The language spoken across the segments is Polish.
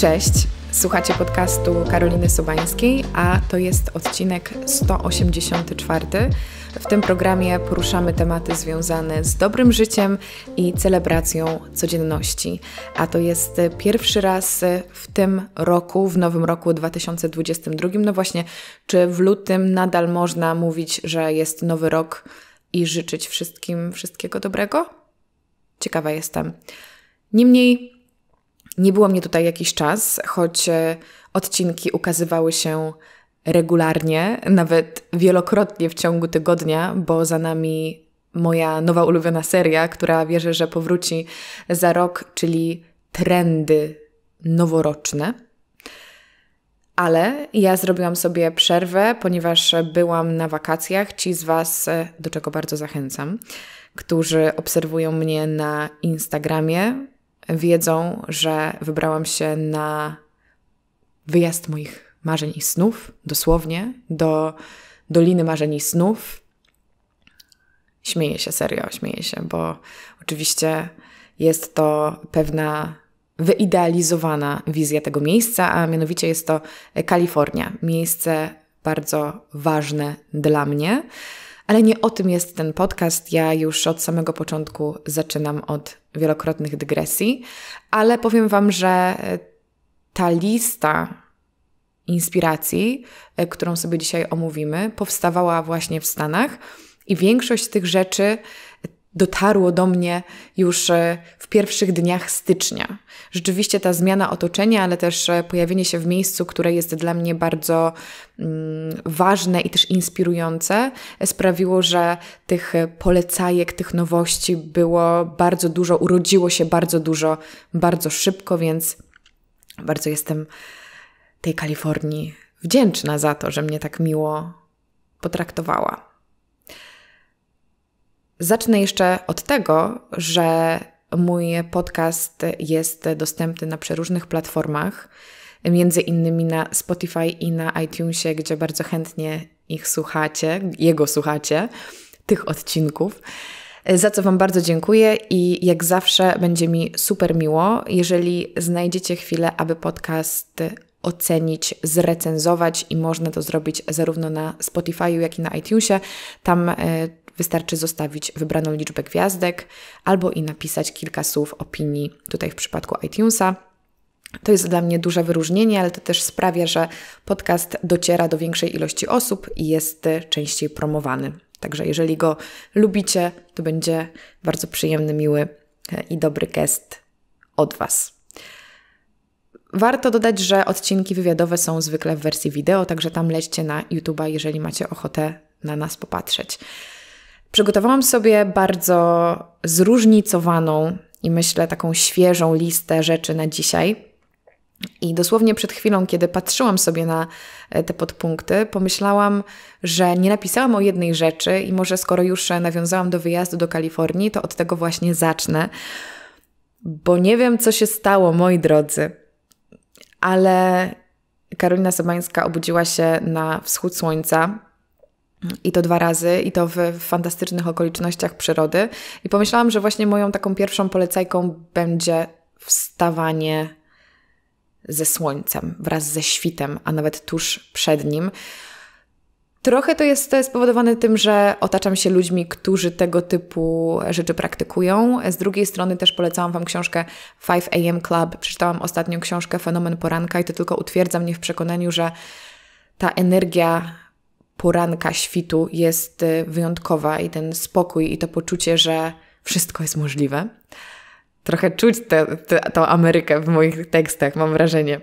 Cześć! Słuchacie podcastu Karoliny Sobańskiej, a to jest odcinek 184. W tym programie poruszamy tematy związane z dobrym życiem i celebracją codzienności. A to jest pierwszy raz w tym roku, w nowym roku 2022. No właśnie, czy w lutym nadal można mówić, że jest nowy rok i życzyć wszystkim wszystkiego dobrego? Ciekawa jestem. Niemniej nie było mnie tutaj jakiś czas, choć e, odcinki ukazywały się regularnie, nawet wielokrotnie w ciągu tygodnia, bo za nami moja nowa ulubiona seria, która wierzę, że powróci za rok, czyli trendy noworoczne. Ale ja zrobiłam sobie przerwę, ponieważ byłam na wakacjach. Ci z Was, e, do czego bardzo zachęcam, którzy obserwują mnie na Instagramie, wiedzą, że wybrałam się na wyjazd moich marzeń i snów, dosłownie, do Doliny Marzeń i Snów. Śmieję się, serio, śmieję się, bo oczywiście jest to pewna wyidealizowana wizja tego miejsca, a mianowicie jest to Kalifornia. Miejsce bardzo ważne dla mnie. Ale nie o tym jest ten podcast. Ja już od samego początku zaczynam od wielokrotnych dygresji, ale powiem Wam, że e, ta lista inspiracji, e, którą sobie dzisiaj omówimy, powstawała właśnie w Stanach i większość z tych rzeczy dotarło do mnie już e, w pierwszych dniach stycznia. Rzeczywiście ta zmiana otoczenia, ale też e, pojawienie się w miejscu, które jest dla mnie bardzo mm, ważne i też inspirujące, e, sprawiło, że tych polecajek, tych nowości było bardzo dużo, urodziło się bardzo dużo, bardzo szybko, więc bardzo jestem tej Kalifornii wdzięczna za to, że mnie tak miło potraktowała. Zacznę jeszcze od tego, że mój podcast jest dostępny na przeróżnych platformach, między innymi na Spotify i na iTunesie, gdzie bardzo chętnie ich słuchacie, jego słuchacie, tych odcinków. Za co Wam bardzo dziękuję i jak zawsze będzie mi super miło, jeżeli znajdziecie chwilę, aby podcast ocenić, zrecenzować i można to zrobić zarówno na Spotify, jak i na iTunesie. Tam e, Wystarczy zostawić wybraną liczbę gwiazdek albo i napisać kilka słów opinii, tutaj w przypadku iTunesa. To jest dla mnie duże wyróżnienie, ale to też sprawia, że podcast dociera do większej ilości osób i jest częściej promowany. Także jeżeli go lubicie, to będzie bardzo przyjemny, miły e, i dobry gest od Was. Warto dodać, że odcinki wywiadowe są zwykle w wersji wideo, także tam lećcie na YouTube'a, jeżeli macie ochotę na nas popatrzeć. Przygotowałam sobie bardzo zróżnicowaną i myślę taką świeżą listę rzeczy na dzisiaj. I dosłownie przed chwilą, kiedy patrzyłam sobie na e, te podpunkty, pomyślałam, że nie napisałam o jednej rzeczy i może skoro już e, nawiązałam do wyjazdu do Kalifornii, to od tego właśnie zacznę. Bo nie wiem, co się stało, moi drodzy, ale Karolina Sobańska obudziła się na wschód słońca i to dwa razy, i to w, fantastycznych okolicznościach przyrody. I pomyślałam, że właśnie moją taką pierwszą polecajką będzie wstawanie ze słońcem, wraz ze świtem, a nawet tuż przed nim. Trochę to jest spowodowane tym, że otaczam się ludźmi, którzy tego typu rzeczy praktykują. Z drugiej strony też polecałam Wam książkę 5 AM Club. Przeczytałam ostatnią książkę Fenomen Poranka i to tylko utwierdza mnie w przekonaniu, że ta energia poranka świtu jest y, wyjątkowa i ten spokój i to poczucie, że wszystko jest możliwe. Trochę czuć tę Amerykę w moich tekstach, mam wrażenie.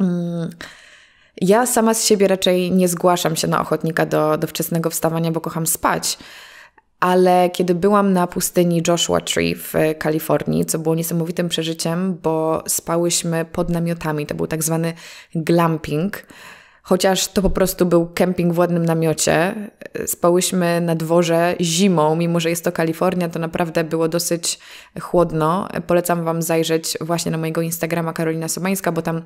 Mm. Ja sama z siebie raczej nie zgłaszam się na ochotnika do, do wczesnego wstawania, bo kocham spać. Ale kiedy byłam na pustyni Joshua Tree w Kalifornii, co było niesamowitym przeżyciem, bo spałyśmy pod namiotami, to był tak zwany glamping chociaż to po prostu był kemping w ładnym namiocie. Spałyśmy na dworze zimą, mimo że jest to Kalifornia, to naprawdę było dosyć chłodno. Polecam Wam zajrzeć właśnie na mojego Instagrama Karolina Sobańska, bo tam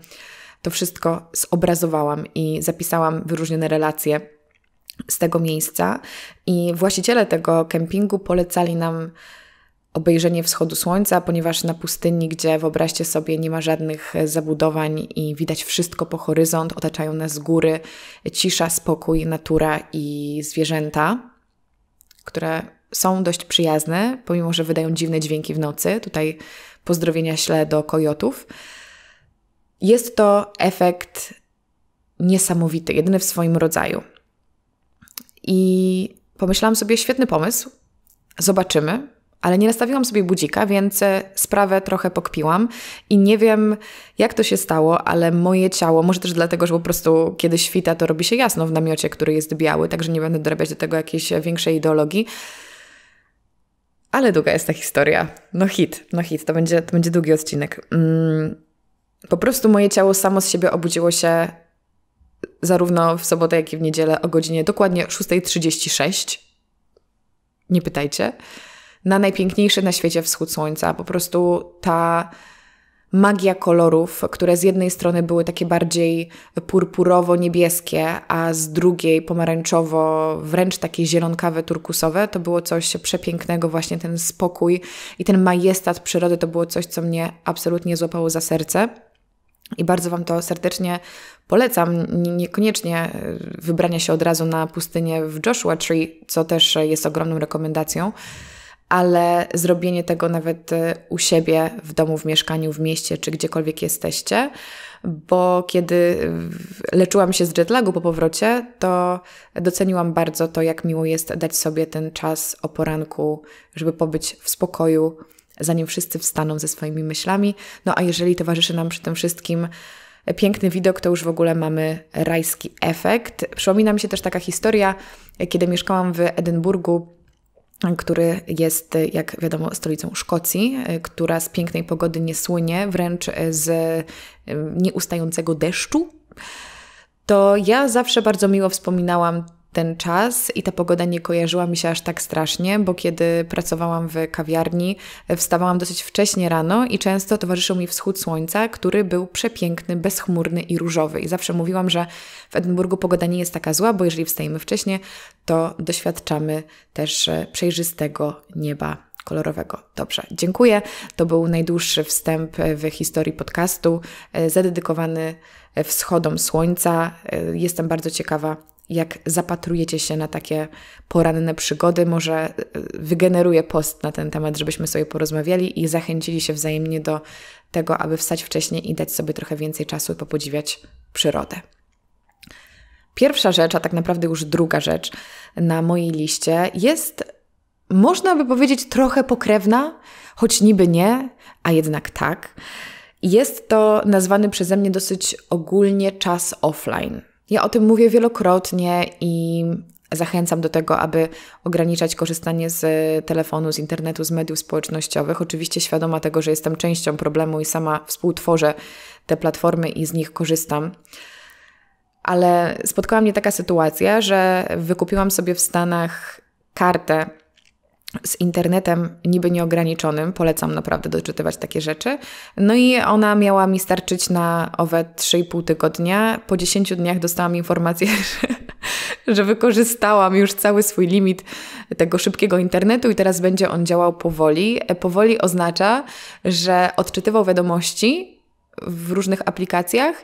to wszystko zobrazowałam i zapisałam wyróżnione relacje z tego miejsca. I właściciele tego kempingu polecali nam obejrzenie wschodu słońca, ponieważ na pustyni, gdzie wyobraźcie sobie, nie ma żadnych e, zabudowań i widać wszystko po horyzont, otaczają nas góry, cisza, spokój, natura i zwierzęta, które są dość przyjazne, pomimo że wydają dziwne dźwięki w nocy. Tutaj pozdrowienia śle do kojotów. Jest to efekt niesamowity, jedyny w swoim rodzaju. I pomyślałam sobie, świetny pomysł. Zobaczymy, ale nie nastawiłam sobie budzika, więc e, sprawę trochę pokpiłam i nie wiem, jak to się stało, ale moje ciało, może też dlatego, że po prostu kiedy świta, to robi się jasno w namiocie, który jest biały, także nie będę dorabiać do tego jakiejś e, większej ideologii. Ale długa jest ta historia. No hit, no hit, to będzie, to będzie długi odcinek. Mm, po prostu moje ciało samo z siebie obudziło się zarówno w sobotę, jak i w niedzielę o godzinie dokładnie 6.36. Nie pytajcie na najpiękniejszy na świecie wschód słońca. Po prostu ta magia kolorów, które z jednej strony były takie bardziej purpurowo-niebieskie, a z drugiej pomarańczowo, wręcz takie zielonkawe, turkusowe, to było coś przepięknego, właśnie ten spokój i ten majestat przyrody to było coś, co mnie absolutnie złapało za serce. I bardzo Wam to serdecznie polecam. Niekoniecznie e, wybrania się od razu na pustynię w Joshua Tree, co też e, jest ogromną rekomendacją, ale zrobienie tego nawet y, u siebie, w domu, w mieszkaniu, w mieście czy gdziekolwiek jesteście, bo kiedy leczyłam się z jetlagu po powrocie, to doceniłam bardzo to, jak miło jest dać sobie ten czas o poranku, żeby pobyć w spokoju, zanim wszyscy wstaną ze swoimi myślami. No a jeżeli towarzyszy nam przy tym wszystkim piękny widok, to już w ogóle mamy rajski efekt. Przypomina mi się też taka historia, kiedy mieszkałam w Edynburgu który jest, jak wiadomo, stolicą Szkocji, e, która z pięknej pogody nie słynie, wręcz e, z e, nieustającego deszczu, to ja zawsze bardzo miło wspominałam ten czas i ta pogoda nie kojarzyła mi się aż tak strasznie, bo kiedy pracowałam w kawiarni, e, wstawałam dosyć wcześnie rano i często towarzyszył mi wschód słońca, który był przepiękny, bezchmurny i różowy. I zawsze mówiłam, że w Edynburgu pogoda nie jest taka zła, bo jeżeli wstajemy wcześnie, to doświadczamy też e, przejrzystego nieba kolorowego. Dobrze, dziękuję. To był najdłuższy wstęp e, w historii podcastu, zadedykowany wschodom słońca. Jestem bardzo ciekawa, jak zapatrujecie się na takie poranne przygody. Może e, wygeneruję post na ten temat, żebyśmy sobie porozmawiali i zachęcili się wzajemnie do tego, aby wstać wcześniej i dać sobie trochę więcej czasu i popodziwiać przyrodę. Pierwsza rzecz, a tak naprawdę już druga rzecz na mojej liście jest, można by powiedzieć, trochę pokrewna, choć niby nie, a jednak tak. Jest to nazwany przeze mnie dosyć ogólnie czas offline. Ja o tym mówię wielokrotnie i Zachęcam do tego, aby ograniczać korzystanie z telefonu, z internetu, z mediów społecznościowych. Oczywiście świadoma tego, że jestem częścią problemu i sama współtworzę te platformy i z nich korzystam. Ale spotkała mnie taka sytuacja, że wykupiłam sobie w Stanach kartę z internetem niby nieograniczonym, polecam naprawdę doczytywać takie rzeczy. No i ona miała mi starczyć na owe 3,5 tygodnia. Po 10 dniach dostałam informację, że, że wykorzystałam już cały swój limit tego szybkiego internetu i teraz będzie on działał powoli. E, powoli oznacza, że odczytywał wiadomości w różnych aplikacjach,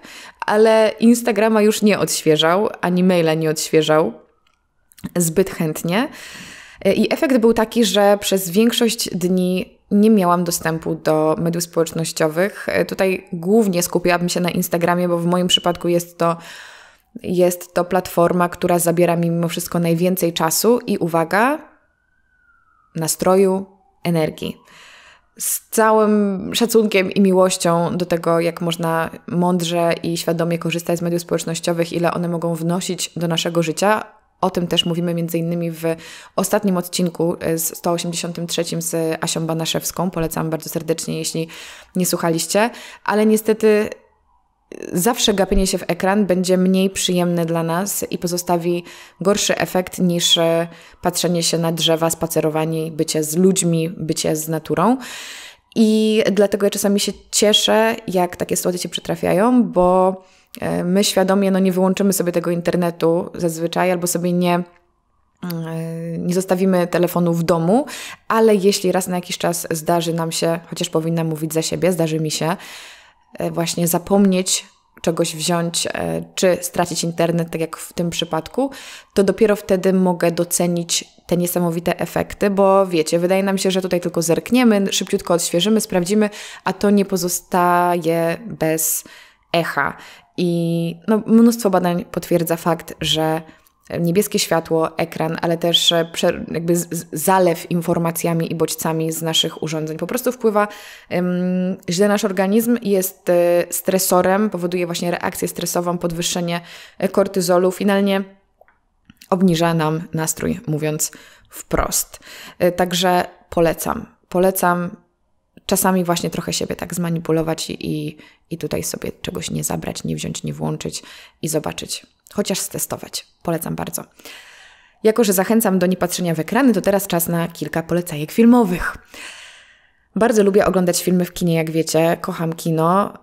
ale Instagrama już nie odświeżał, ani maila nie odświeżał zbyt chętnie. E, I efekt był taki, że przez większość dni nie miałam dostępu do mediów społecznościowych. E, tutaj głównie skupiłabym się na Instagramie, bo w moim przypadku jest to, jest to platforma, która zabiera mi mimo wszystko najwięcej czasu i uwaga, nastroju, energii. Z całym szacunkiem i miłością do tego, jak można mądrze i świadomie korzystać z mediów społecznościowych, ile one mogą wnosić do naszego życia, o tym też mówimy między innymi w ostatnim odcinku e, z 183 z Asią Banaszewską. Polecam bardzo serdecznie, jeśli nie słuchaliście, ale niestety e, zawsze gapienie się w ekran będzie mniej przyjemne dla nas i pozostawi gorszy efekt niż e, patrzenie się na drzewa, spacerowanie, bycie z ludźmi, bycie z naturą. I dlatego ja czasami się cieszę, jak takie sytuacje się przytrafiają, bo E, my świadomie no, nie wyłączymy sobie tego internetu zazwyczaj albo sobie nie mm, e, nie zostawimy telefonu w domu, ale jeśli raz na jakiś czas zdarzy nam się, chociaż powinna mówić za siebie, zdarzy mi się e, właśnie zapomnieć czegoś wziąć, czy stracić internet, tak jak w tym przypadku, to dopiero wtedy mogę docenić te niesamowite efekty, bo wiecie, wydaje nam się, że tutaj tylko zerkniemy, szybciutko odświeżymy, sprawdzimy, a to nie pozostaje bez echa. I no, mnóstwo badań potwierdza fakt, że niebieskie światło, ekran, ale też e, jakby zalew informacjami i bodźcami z naszych urządzeń po prostu wpływa ym, źle nasz organizm, jest y, stresorem, powoduje właśnie reakcję stresową, podwyższenie e, kortyzolu, finalnie obniża nam nastrój, mówiąc wprost. Y, także polecam. Polecam czasami właśnie trochę siebie tak zmanipulować i, i tutaj sobie czegoś nie zabrać, nie wziąć, nie włączyć i zobaczyć, chociaż stestować. Polecam bardzo. Jako, że zachęcam do niepatrzenia w ekrany, to teraz czas na kilka polecajek filmowych. Bardzo lubię oglądać filmy w kinie, jak wiecie, kocham kino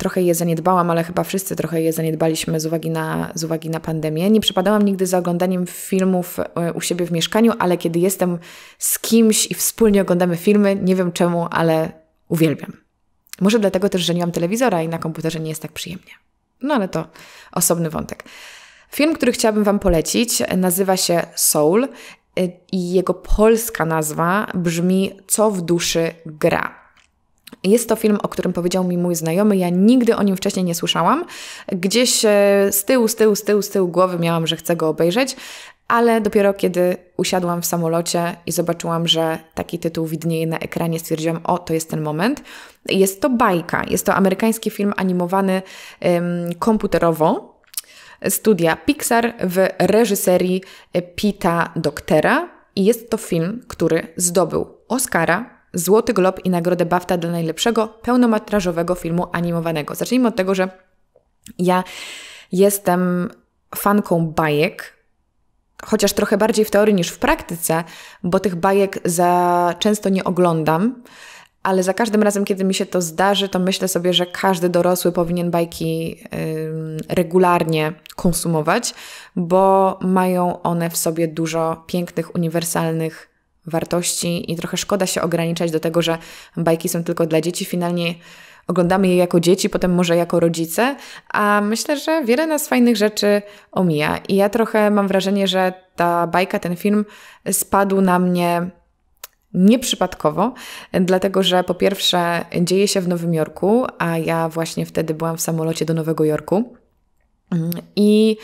trochę je zaniedbałam, ale chyba wszyscy trochę je zaniedbaliśmy z uwagi na, z uwagi na pandemię. Nie przepadałam nigdy za oglądaniem filmów e, u siebie w mieszkaniu, ale kiedy jestem z kimś i wspólnie oglądamy filmy, nie wiem czemu, ale uwielbiam. Może dlatego też, że nie mam telewizora i na komputerze nie jest tak przyjemnie. No ale to osobny wątek. Film, który chciałabym Wam polecić, nazywa się Soul e, i jego polska nazwa brzmi Co w duszy gra. Jest to film, o którym powiedział mi mój znajomy. Ja nigdy o nim wcześniej nie słyszałam. Gdzieś e, z tyłu, z tyłu, z tyłu, z tyłu głowy miałam, że chcę go obejrzeć, ale dopiero kiedy usiadłam w samolocie i zobaczyłam, że taki tytuł widnieje na ekranie, stwierdziłam, o, to jest ten moment. Jest to bajka, jest to amerykański film animowany ym, komputerowo, studia Pixar w reżyserii e, Pita Doktera i jest to film, który zdobył Oscara, Złoty Glob i Nagrodę BAFTA dla najlepszego pełnometrażowego filmu animowanego. Zacznijmy od tego, że ja jestem fanką bajek, chociaż trochę bardziej w teorii niż w praktyce, bo tych bajek za często nie oglądam. Ale za każdym razem, kiedy mi się to zdarzy, to myślę sobie, że każdy dorosły powinien bajki regularnie konsumować, bo mają one w sobie dużo pięknych, uniwersalnych wartości i trochę szkoda się ograniczać do tego, że bajki są tylko dla dzieci. Finalnie oglądamy je jako dzieci, potem może jako rodzice, a myślę, że wiele nas fajnych rzeczy omija. I ja trochę mam wrażenie, że ta bajka, ten film spadł na mnie nieprzypadkowo, dlatego że po pierwsze dzieje się w Nowym Jorku, a ja właśnie wtedy byłam w samolocie do Nowego Jorku. I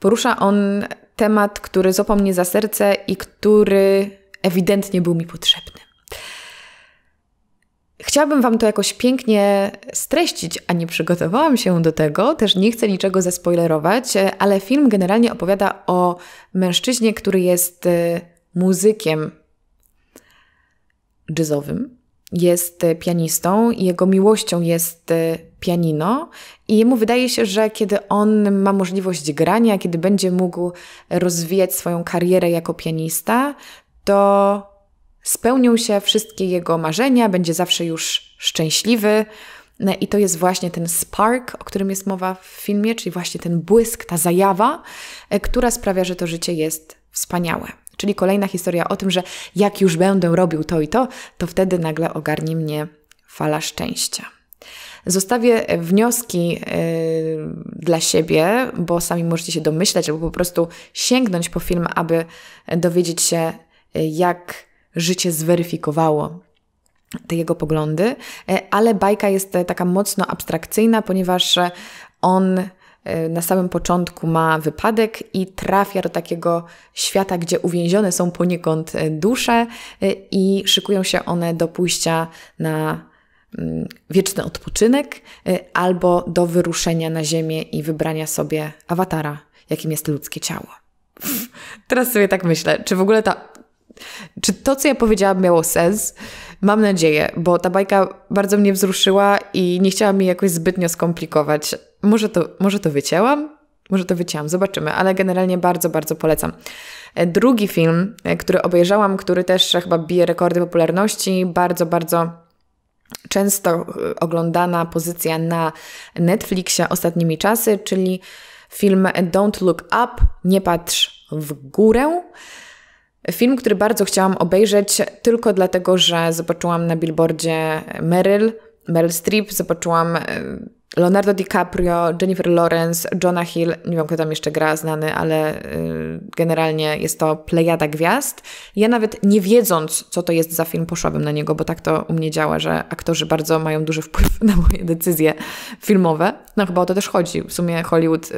porusza on temat, który złapał mnie za serce i który ewidentnie był mi potrzebny. Chciałabym Wam to jakoś pięknie streścić, a nie przygotowałam się do tego, też nie chcę niczego zaspoilerować, ale film generalnie opowiada o mężczyźnie, który jest e, muzykiem jazzowym, jest e, pianistą i jego miłością jest e, pianino. I jemu wydaje się, że kiedy on ma możliwość grania, kiedy będzie mógł rozwijać swoją karierę jako pianista, to spełnią się wszystkie jego marzenia, będzie zawsze już szczęśliwy. No I to jest właśnie ten spark, o którym jest mowa w filmie, czyli właśnie ten błysk, ta zajawa, e, która sprawia, że to życie jest wspaniałe. Czyli kolejna historia o tym, że jak już będę robił to i to, to wtedy nagle ogarnie mnie fala szczęścia. Zostawię wnioski e, dla siebie, bo sami możecie się domyślać, albo po prostu sięgnąć po film, aby dowiedzieć się, E, jak życie zweryfikowało te jego poglądy, e, ale bajka jest e, taka mocno abstrakcyjna, ponieważ on na samym początku ma wypadek i trafia do takiego świata, gdzie uwięzione są poniekąd dusze i szykują się one do pójścia na mm, wieczny odpoczynek albo do wyruszenia na ziemię i wybrania sobie awatara, jakim jest ludzkie ciało. Teraz sobie tak myślę, czy w ogóle ta czy to, co ja powiedziałam, miało sens? Mam nadzieję, bo ta bajka bardzo mnie wzruszyła i nie chciałam jej jakoś zbytnio skomplikować. Może to, może to wycięłam? Może to wycięłam, zobaczymy, ale generalnie bardzo, bardzo polecam. E, drugi film, e, który obejrzałam, który też chyba bije rekordy popularności, bardzo, bardzo często e, oglądana pozycja na Netflixie ostatnimi czasy, czyli film Don't Look Up, Nie Patrz w Górę. Film, który bardzo chciałam obejrzeć tylko dlatego, że zobaczyłam na billboardzie Meryl, Meryl Streep, zobaczyłam e, Leonardo DiCaprio, Jennifer Lawrence, Jonah Hill, nie wiem kto tam jeszcze gra znany, ale e, generalnie jest to plejada gwiazd. Ja nawet nie wiedząc, co to jest za film, poszłabym na niego, bo tak to u mnie działa, że aktorzy bardzo mają duży wpływ na moje decyzje filmowe. No chyba o to też chodzi. W sumie Hollywood, e,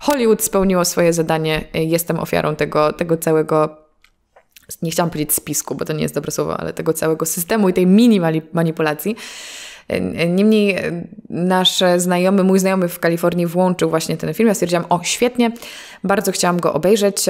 Hollywood spełniło swoje zadanie. Jestem ofiarą tego, tego całego nie chciałam powiedzieć spisku, bo to nie jest dobre słowo, ale tego całego systemu i tej mini manipulacji. Niemniej nasz znajomy, mój znajomy w Kalifornii włączył właśnie ten film. Ja stwierdziłam, o świetnie, bardzo chciałam go obejrzeć.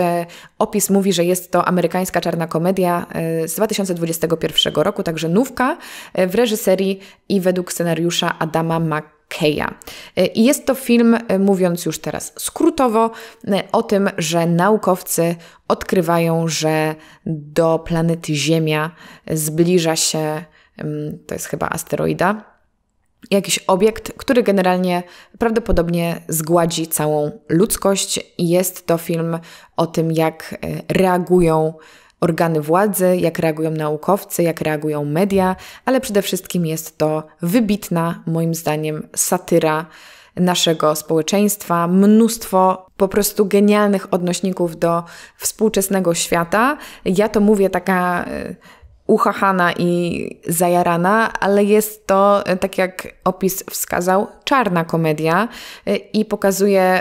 Opis mówi, że jest to amerykańska czarna komedia e, z 2021 roku, także nówka e, w reżyserii i według scenariusza Adama Mac. Keja. E, I jest to film, e, mówiąc już teraz skrótowo, e, o tym, że naukowcy odkrywają, że do planety Ziemia zbliża się, to jest chyba asteroida, jakiś obiekt, który generalnie prawdopodobnie zgładzi całą ludzkość. I jest to film o tym, jak reagują organy władzy, jak reagują naukowcy, jak reagują media, ale przede wszystkim jest to wybitna, moim zdaniem, satyra naszego społeczeństwa, mnóstwo po prostu genialnych odnośników do współczesnego świata. Ja to mówię taka e, uchachana i zajarana, ale jest to, e, tak jak opis wskazał, czarna komedia e, i pokazuje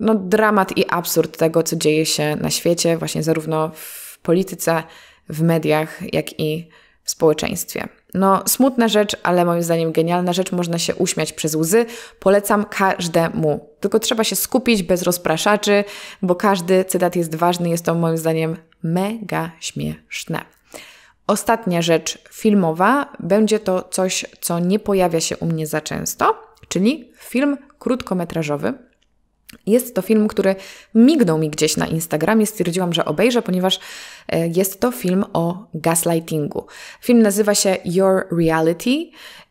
no, dramat i absurd tego, co dzieje się na świecie, właśnie zarówno w polityce, w mediach, jak i w społeczeństwie. No, smutna rzecz, ale moim zdaniem genialna rzecz, można się uśmiać przez łzy. Polecam każdemu. Tylko trzeba się skupić bez rozpraszaczy, bo każdy cytat jest ważny, jest to moim zdaniem mega śmieszne. Ostatnia rzecz filmowa będzie to coś, co nie pojawia się u mnie za często, czyli film krótkometrażowy. Jest to film, który mignął mi gdzieś na Instagramie, stwierdziłam, że obejrzę, ponieważ e, jest to film o gaslightingu. Film nazywa się Your Reality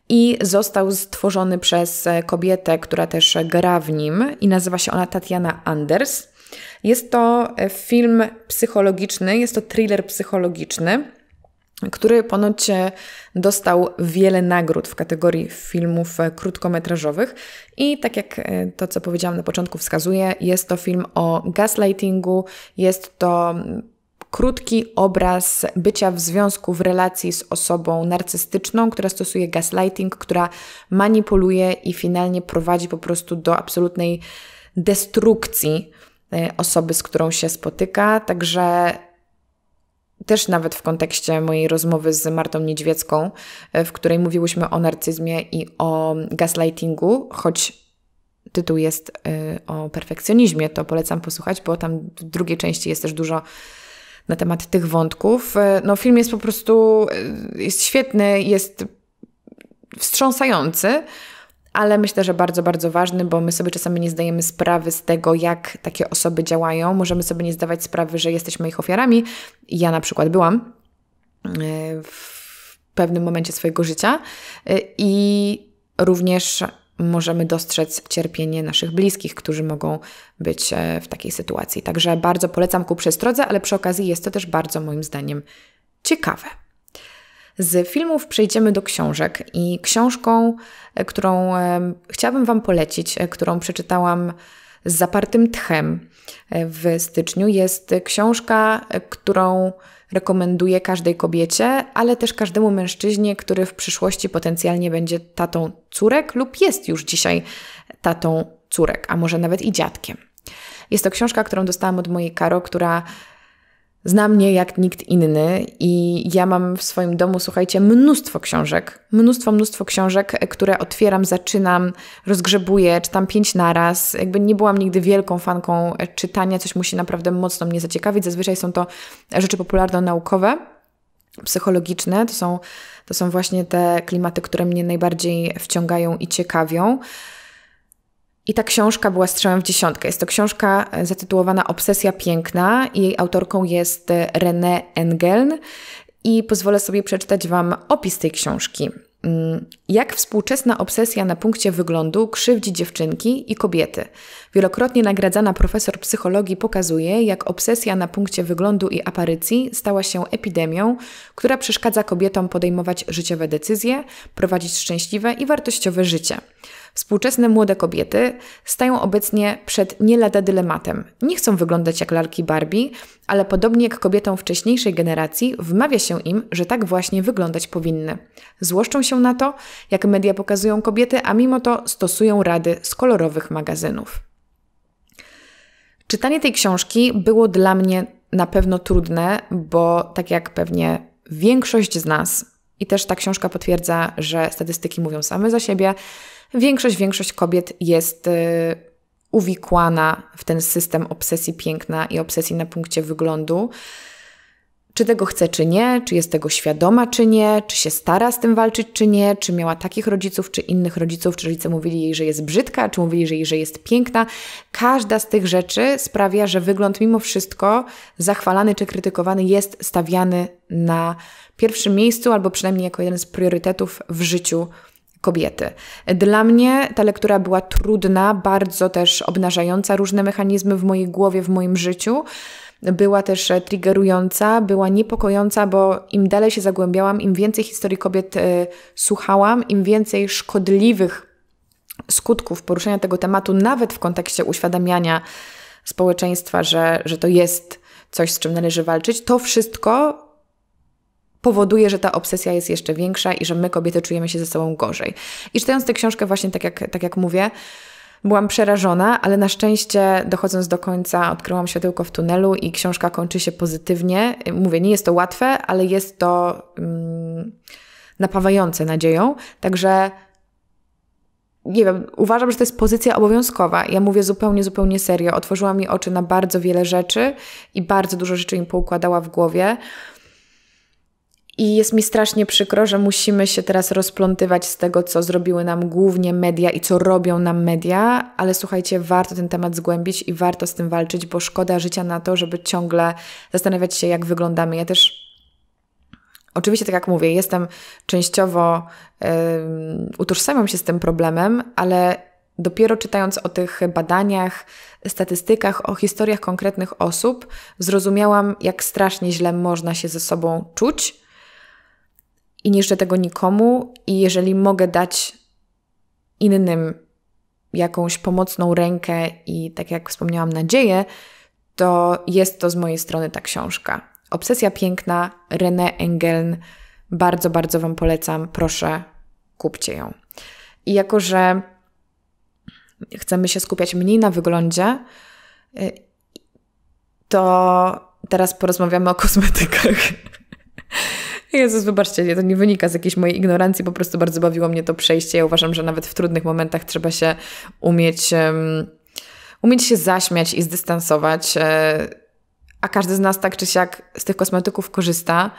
i został stworzony przez e, kobietę, która też gra w nim i nazywa się ona Tatiana Anders. Jest to e, film psychologiczny, jest to thriller psychologiczny który ponoć dostał wiele nagród w kategorii filmów e, krótkometrażowych. I tak jak e, to, co powiedziałam na początku, wskazuje, jest to film o gaslightingu, jest to mm, krótki obraz bycia w związku, w relacji z osobą narcystyczną, która stosuje gaslighting, która manipuluje i finalnie prowadzi po prostu do absolutnej destrukcji e, osoby, z którą się spotyka. Także też nawet w kontekście mojej rozmowy z Martą Niedźwiecką, e, w której mówiłyśmy o narcyzmie i o gaslightingu, choć tytuł jest e, o perfekcjonizmie, to polecam posłuchać, bo tam w drugiej części jest też dużo na temat tych wątków. E, no, film jest po prostu jest świetny, jest wstrząsający ale myślę, że bardzo, bardzo ważny, bo my sobie czasami nie zdajemy sprawy z tego, jak takie osoby działają. Możemy sobie nie zdawać sprawy, że jesteśmy ich ofiarami. Ja na przykład byłam e, w pewnym momencie swojego życia e, i również możemy dostrzec cierpienie naszych bliskich, którzy mogą być e, w takiej sytuacji. Także bardzo polecam ku przestrodze, ale przy okazji jest to też bardzo moim zdaniem ciekawe. Z filmów przejdziemy do książek i książką, e, którą e, chciałabym Wam polecić, e, którą przeczytałam z zapartym tchem w styczniu, jest książka, którą rekomenduję każdej kobiecie, ale też każdemu mężczyźnie, który w przyszłości potencjalnie będzie tatą córek lub jest już dzisiaj tatą córek, a może nawet i dziadkiem. Jest to książka, którą dostałam od mojej Karo, która Zna mnie jak nikt inny i ja mam w swoim domu, słuchajcie, mnóstwo książek. Mnóstwo, mnóstwo książek, e, które otwieram, zaczynam, rozgrzebuję, czytam pięć naraz. Jakby nie byłam nigdy wielką fanką e, czytania, coś musi naprawdę mocno mnie zaciekawić. Zazwyczaj są to rzeczy popularno-naukowe, psychologiczne. To są, to są właśnie te klimaty, które mnie najbardziej wciągają i ciekawią. I ta książka była strzałem w dziesiątkę. Jest to książka e, zatytułowana Obsesja Piękna. i Jej autorką jest e, René Engeln. I pozwolę sobie przeczytać Wam opis tej książki. Mm, jak współczesna obsesja na punkcie wyglądu krzywdzi dziewczynki i kobiety? Wielokrotnie nagradzana profesor psychologii pokazuje, jak obsesja na punkcie wyglądu i aparycji stała się epidemią, która przeszkadza kobietom podejmować życiowe decyzje, prowadzić szczęśliwe i wartościowe życie. Współczesne młode kobiety stają obecnie przed nie lada dylematem. Nie chcą wyglądać jak lalki Barbie, ale podobnie jak kobietom wcześniejszej generacji, wmawia się im, że tak właśnie wyglądać powinny. Złoszczą się na to, jak media pokazują kobiety, a mimo to stosują rady z kolorowych magazynów. Czytanie tej książki było dla mnie na pewno trudne, bo tak jak pewnie większość z nas, i też ta książka potwierdza, że statystyki mówią same za siebie, większość, większość kobiet jest. Y, uwikłana w ten system obsesji piękna i obsesji na punkcie wyglądu czy tego chce, czy nie, czy jest tego świadoma, czy nie, czy się stara z tym walczyć, czy nie, czy miała takich rodziców, czy innych rodziców, czy rodzice mówili jej, że jest brzydka, czy mówili jej, że jest piękna. Każda z tych rzeczy sprawia, że wygląd mimo wszystko zachwalany czy krytykowany jest stawiany na pierwszym miejscu, albo przynajmniej jako jeden z priorytetów w życiu kobiety. Dla mnie ta lektura była trudna, bardzo też obnażająca różne mechanizmy w mojej głowie, w moim życiu była też e, triggerująca, była niepokojąca, bo im dalej się zagłębiałam, im więcej historii kobiet y, słuchałam, im więcej szkodliwych skutków poruszenia tego tematu, nawet w kontekście uświadamiania społeczeństwa, że, że to jest coś, z czym należy walczyć, to wszystko powoduje, że ta obsesja jest jeszcze większa i że my kobiety czujemy się ze sobą gorzej. I czytając tę książkę właśnie tak jak, tak jak mówię, Byłam przerażona, ale na szczęście dochodząc do końca odkryłam światełko w tunelu i książka kończy się pozytywnie. Mówię, nie jest to łatwe, ale jest to mm, napawające nadzieją. Także nie wiem, uważam, że to jest pozycja obowiązkowa. Ja mówię zupełnie, zupełnie serio. Otworzyła mi oczy na bardzo wiele rzeczy i bardzo dużo rzeczy im poukładała w głowie. I jest mi strasznie przykro, że musimy się teraz rozplątywać z tego, co zrobiły nam głównie media i co robią nam media, ale słuchajcie, warto ten temat zgłębić i warto z tym walczyć, bo szkoda życia na to, żeby ciągle zastanawiać się, jak wyglądamy. Ja też. Oczywiście, tak jak mówię, jestem częściowo, yy, utożsamiam się z tym problemem, ale Dopiero czytając o tych badaniach, statystykach, o historiach konkretnych osób, zrozumiałam, jak strasznie źle można się ze sobą czuć, i nie życzę tego nikomu, i jeżeli mogę dać innym jakąś pomocną rękę i, tak jak wspomniałam, nadzieję, to jest to z mojej strony ta książka. Obsesja piękna René Engeln. Bardzo, bardzo Wam polecam. Proszę, kupcie ją. I jako, że chcemy się skupiać mniej na wyglądzie, y, to teraz porozmawiamy o kosmetykach. Jezus, wybaczcie, nie, to nie wynika z jakiejś mojej ignorancji, po prostu bardzo bawiło mnie to przejście. Ja uważam, że nawet w trudnych momentach trzeba się umieć, umieć się zaśmiać i zdystansować. E, a każdy z nas tak czy siak z tych kosmetyków korzysta.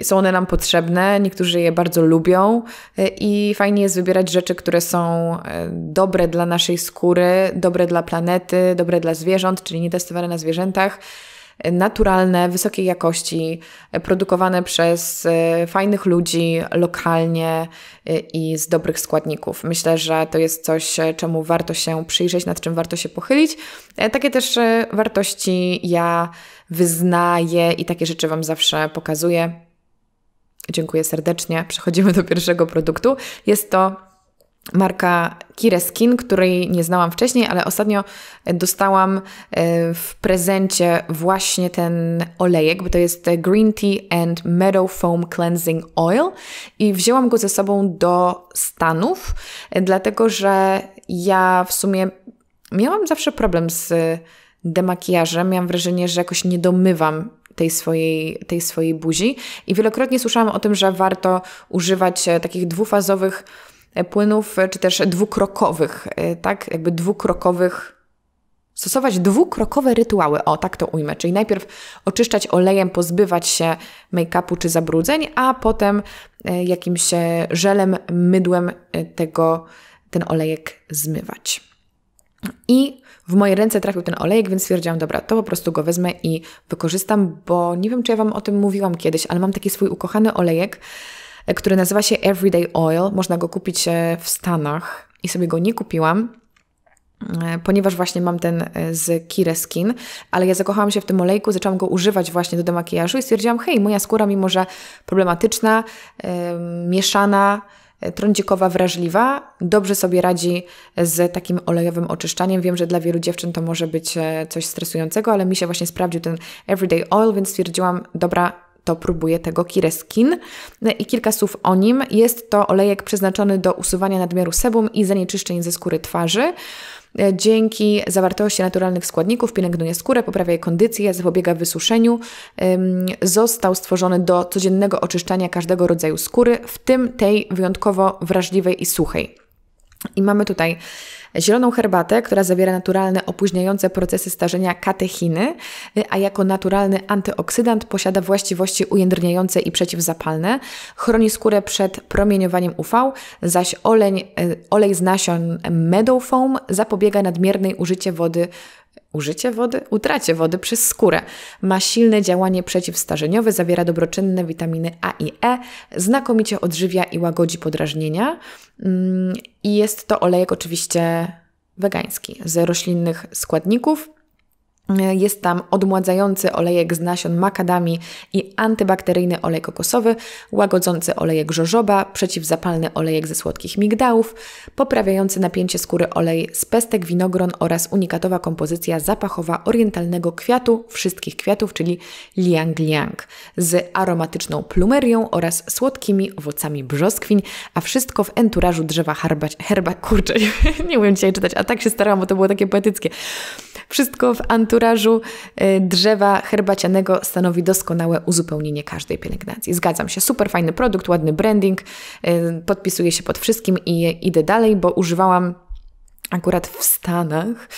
E, są one nam potrzebne, niektórzy je bardzo lubią e, i fajnie jest wybierać rzeczy, które są dobre dla naszej skóry, dobre dla planety, dobre dla zwierząt, czyli nie testowane na zwierzętach naturalne, wysokiej jakości, produkowane przez e, fajnych ludzi lokalnie e, i z dobrych składników. Myślę, że to jest coś, e, czemu warto się przyjrzeć, nad czym warto się pochylić. Takie też wartości ja wyznaję i takie rzeczy Wam zawsze pokazuję. Dziękuję serdecznie. Przechodzimy do pierwszego produktu. Jest to marka Kireskin, której nie znałam wcześniej, ale ostatnio dostałam e, w prezencie właśnie ten olejek, bo to jest Green Tea and Meadow Foam Cleansing Oil i wzięłam go ze sobą do Stanów, e, dlatego że ja w sumie miałam zawsze problem z demakijażem, miałam wrażenie, że jakoś nie domywam tej swojej, tej swojej buzi i wielokrotnie słyszałam o tym, że warto używać e, takich dwufazowych E, płynów, e, czy też dwukrokowych, e, tak? Jakby dwukrokowych Stosować dwukrokowe rytuały, o tak to ujmę, czyli najpierw oczyszczać olejem, pozbywać się make-upu czy zabrudzeń, a potem jakimś żelem, mydłem tego, ten olejek zmywać. I w moje ręce trafił ten olejek, więc stwierdziłam, dobra, to po prostu go wezmę i wykorzystam, bo nie wiem, czy ja Wam o tym mówiłam kiedyś, ale mam taki swój ukochany olejek, który nazywa się Everyday Oil. Można go kupić e, w Stanach i sobie go nie kupiłam, e, ponieważ właśnie mam ten e, z Kire Skin, ale ja zakochałam się w tym olejku, zaczęłam go używać właśnie do demakijażu i stwierdziłam, hej, moja skóra mimo, że problematyczna, mieszana, trądzikowa, wrażliwa, dobrze sobie radzi z takim olejowym oczyszczaniem. Wiem, że dla wielu dziewczyn to może być coś stresującego, ale mi się właśnie sprawdził ten Everyday Oil, więc stwierdziłam, dobra, to próbuję tego Kireskin. No I kilka słów o nim. Jest to olejek przeznaczony do usuwania nadmiaru sebum i zanieczyszczeń ze skóry twarzy. E, dzięki zawartości naturalnych składników pielęgnuje skórę, poprawia jej kondycję, zapobiega wysuszeniu. Został stworzony do codziennego oczyszczania każdego rodzaju skóry, w tym tej wyjątkowo wrażliwej i suchej. I mamy tutaj zieloną herbatę, która zawiera naturalne opóźniające procesy starzenia katechiny, a jako naturalny antyoksydant posiada właściwości ujędrniające i przeciwzapalne, chroni skórę przed promieniowaniem UV, zaś oleń, e, olej z nasion Meadow Foam zapobiega nadmiernej użycie wody użycie wody, utracie wody przez skórę. Ma silne działanie przeciwstarzeniowe, zawiera dobroczynne witaminy A i E, znakomicie odżywia i łagodzi podrażnienia. Mm, I jest to olejek oczywiście wegański, z roślinnych składników. Jest tam odmładzający olejek z nasion makadami i antybakteryjny olej kokosowy, łagodzący olejek żożoba, przeciwzapalny olejek ze słodkich migdałów, poprawiający napięcie skóry olej z pestek winogron oraz unikatowa kompozycja zapachowa orientalnego kwiatu wszystkich kwiatów, czyli liang liang, z aromatyczną plumerią oraz słodkimi owocami brzoskwiń, a wszystko w enturażu drzewa herba, herba kurczę, nie umiem dzisiaj czytać, a tak się starałam, bo to było takie poetyckie. Wszystko w antu anturażu e, drzewa herbacianego stanowi doskonałe uzupełnienie każdej pielęgnacji. Zgadzam się, super fajny produkt, ładny branding, e, podpisuję się pod wszystkim i idę dalej, bo używałam akurat w Stanach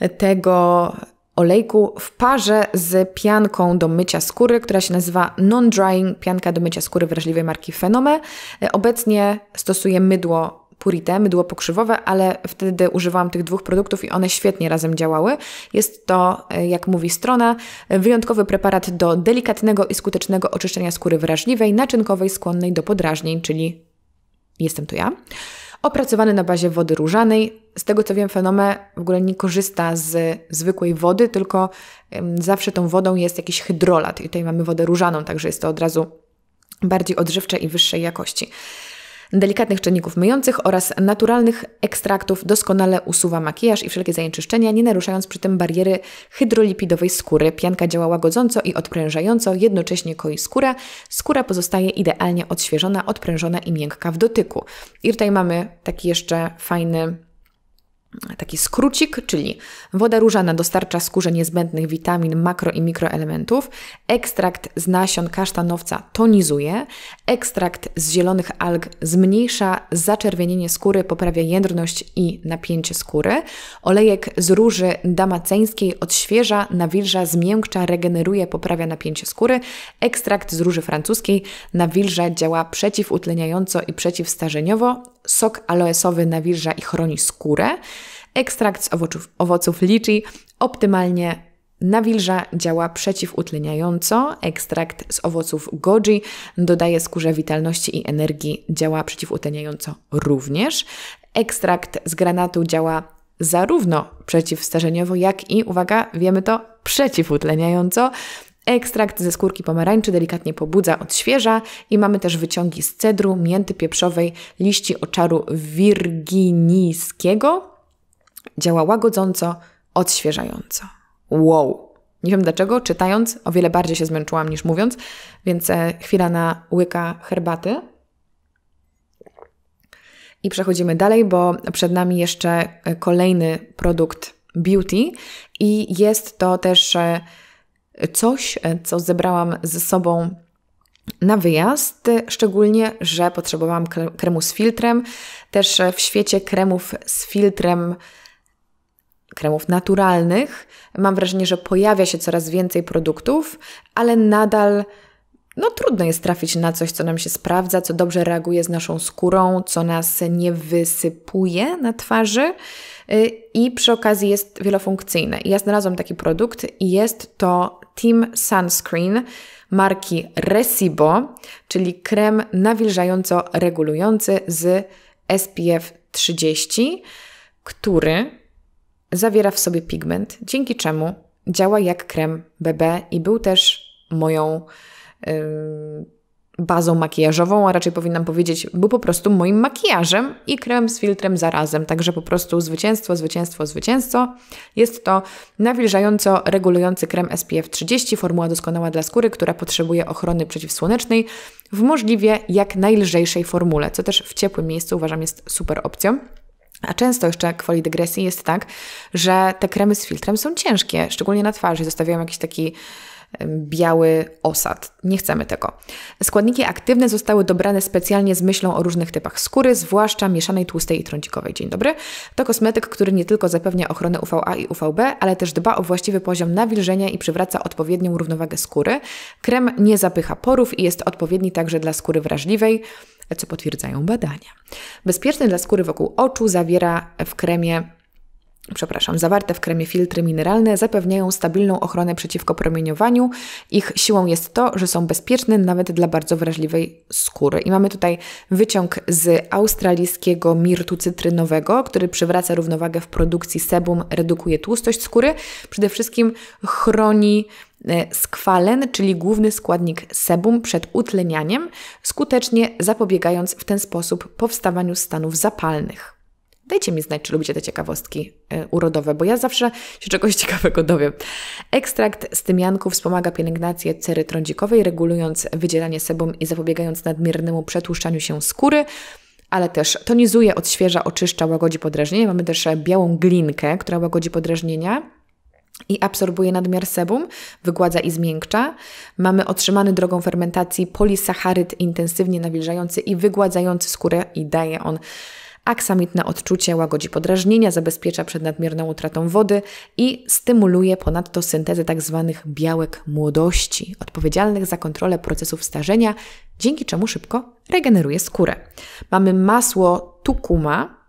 e, tego olejku w parze z pianką do mycia skóry, która się nazywa Non-Drying, pianka do mycia skóry wrażliwej marki Fenome. Obecnie stosuję mydło Purite, mydło pokrzywowe, ale wtedy używałam tych dwóch produktów i one świetnie razem działały. Jest to, e, jak mówi strona, wyjątkowy preparat do delikatnego i skutecznego oczyszczenia skóry wrażliwej, naczynkowej, skłonnej do podrażnień, czyli jestem to ja. Opracowany na bazie wody różanej. Z tego co wiem, Fenome w ogóle nie korzysta z zwykłej wody, tylko zawsze tą wodą jest jakiś hydrolat i tutaj mamy wodę różaną, także jest to od razu bardziej odżywcze i wyższej jakości delikatnych czynników myjących oraz naturalnych ekstraktów doskonale usuwa makijaż i wszelkie zanieczyszczenia, nie naruszając przy tym bariery hydrolipidowej skóry. Pianka działa łagodząco i odprężająco, jednocześnie koi skórę. Skóra pozostaje idealnie odświeżona, odprężona i miękka w dotyku. I tutaj mamy taki jeszcze fajny taki skrócik, czyli woda różana dostarcza skórze niezbędnych witamin, makro i mikroelementów, ekstrakt z nasion kasztanowca tonizuje, ekstrakt z zielonych alg zmniejsza zaczerwienienie skóry, poprawia jędrność i napięcie skóry, olejek z róży damaceńskiej odświeża, nawilża, zmiękcza, regeneruje, poprawia napięcie skóry, ekstrakt z róży francuskiej nawilża, działa przeciwutleniająco i przeciwstarzeniowo, sok aloesowy nawilża i chroni skórę, Ekstrakt z owoców, owoców optymalnie nawilża, działa przeciwutleniająco. Ekstrakt z owoców goji dodaje skórze witalności i energii, działa przeciwutleniająco również. Ekstrakt z granatu działa zarówno przeciwstarzeniowo, jak i, uwaga, wiemy to, przeciwutleniająco. Ekstrakt ze skórki pomarańczy delikatnie pobudza, odświeża i mamy też wyciągi z cedru, mięty pieprzowej, liści oczaru wirginijskiego, Działa łagodząco, odświeżająco. Wow! Nie wiem dlaczego, czytając o wiele bardziej się zmęczyłam niż mówiąc, więc e, chwila na łyka herbaty. I przechodzimy dalej, bo przed nami jeszcze e, kolejny produkt beauty i jest to też e, coś, co zebrałam ze sobą na wyjazd, szczególnie, że potrzebowałam kremu z filtrem. Też w świecie kremów z filtrem kremów naturalnych. Mam wrażenie, że pojawia się coraz więcej produktów, ale nadal no, trudno jest trafić na coś, co nam się sprawdza, co dobrze reaguje z naszą skórą, co nas nie wysypuje na twarzy y, i przy okazji jest wielofunkcyjne. ja znalazłam taki produkt i jest to Team Sunscreen marki Resibo, czyli krem nawilżająco-regulujący z SPF 30, który zawiera w sobie pigment, dzięki czemu działa jak krem BB i był też moją yy, bazą makijażową, a raczej powinnam powiedzieć, był po prostu moim makijażem i krem z filtrem zarazem. Także po prostu zwycięstwo, zwycięstwo, zwycięstwo. Jest to nawilżająco regulujący krem SPF 30, formuła doskonała dla skóry, która potrzebuje ochrony przeciwsłonecznej w możliwie jak najlżejszej formule, co też w ciepłym miejscu uważam jest super opcją. A często jeszcze kwoli dygresji jest tak, że te kremy z filtrem są ciężkie, szczególnie na twarzy, zostawiają jakiś taki biały osad. Nie chcemy tego. Składniki aktywne zostały dobrane specjalnie z myślą o różnych typach skóry, zwłaszcza mieszanej, tłustej i trącikowej. Dzień dobry. To kosmetyk, który nie tylko zapewnia ochronę UVA i UVB, ale też dba o właściwy poziom nawilżenia i przywraca odpowiednią równowagę skóry. Krem nie zapycha porów i jest odpowiedni także dla skóry wrażliwej co potwierdzają badania. Bezpieczny dla skóry wokół oczu zawiera w kremie przepraszam, zawarte w kremie filtry mineralne zapewniają stabilną ochronę przeciwko promieniowaniu. Ich siłą jest to, że są bezpieczne nawet dla bardzo wrażliwej skóry. I mamy tutaj wyciąg z australijskiego mirtu cytrynowego, który przywraca równowagę w produkcji sebum, redukuje tłustość skóry, przede wszystkim chroni E, skwalen, czyli główny składnik sebum przed utlenianiem, skutecznie zapobiegając w ten sposób powstawaniu stanów zapalnych. Dajcie mi znać, czy lubicie te ciekawostki e, urodowe, bo ja zawsze się czegoś ciekawego dowiem. Ekstrakt z tymianku wspomaga pielęgnację cery trądzikowej, regulując wydzielanie sebum i zapobiegając nadmiernemu przetłuszczaniu się skóry ale też tonizuje, odświeża, oczyszcza, łagodzi podrażnienie. Mamy też białą glinkę, która łagodzi podrażnienia i absorbuje nadmiar sebum, wygładza i zmiękcza. Mamy otrzymany drogą fermentacji polisacharyd intensywnie nawilżający i wygładzający skórę i daje on aksamitne odczucie, łagodzi podrażnienia, zabezpiecza przed nadmierną utratą wody i stymuluje ponadto syntezę tzw. Tak białek młodości, odpowiedzialnych za kontrolę procesów starzenia, dzięki czemu szybko regeneruje skórę. Mamy masło tukuma,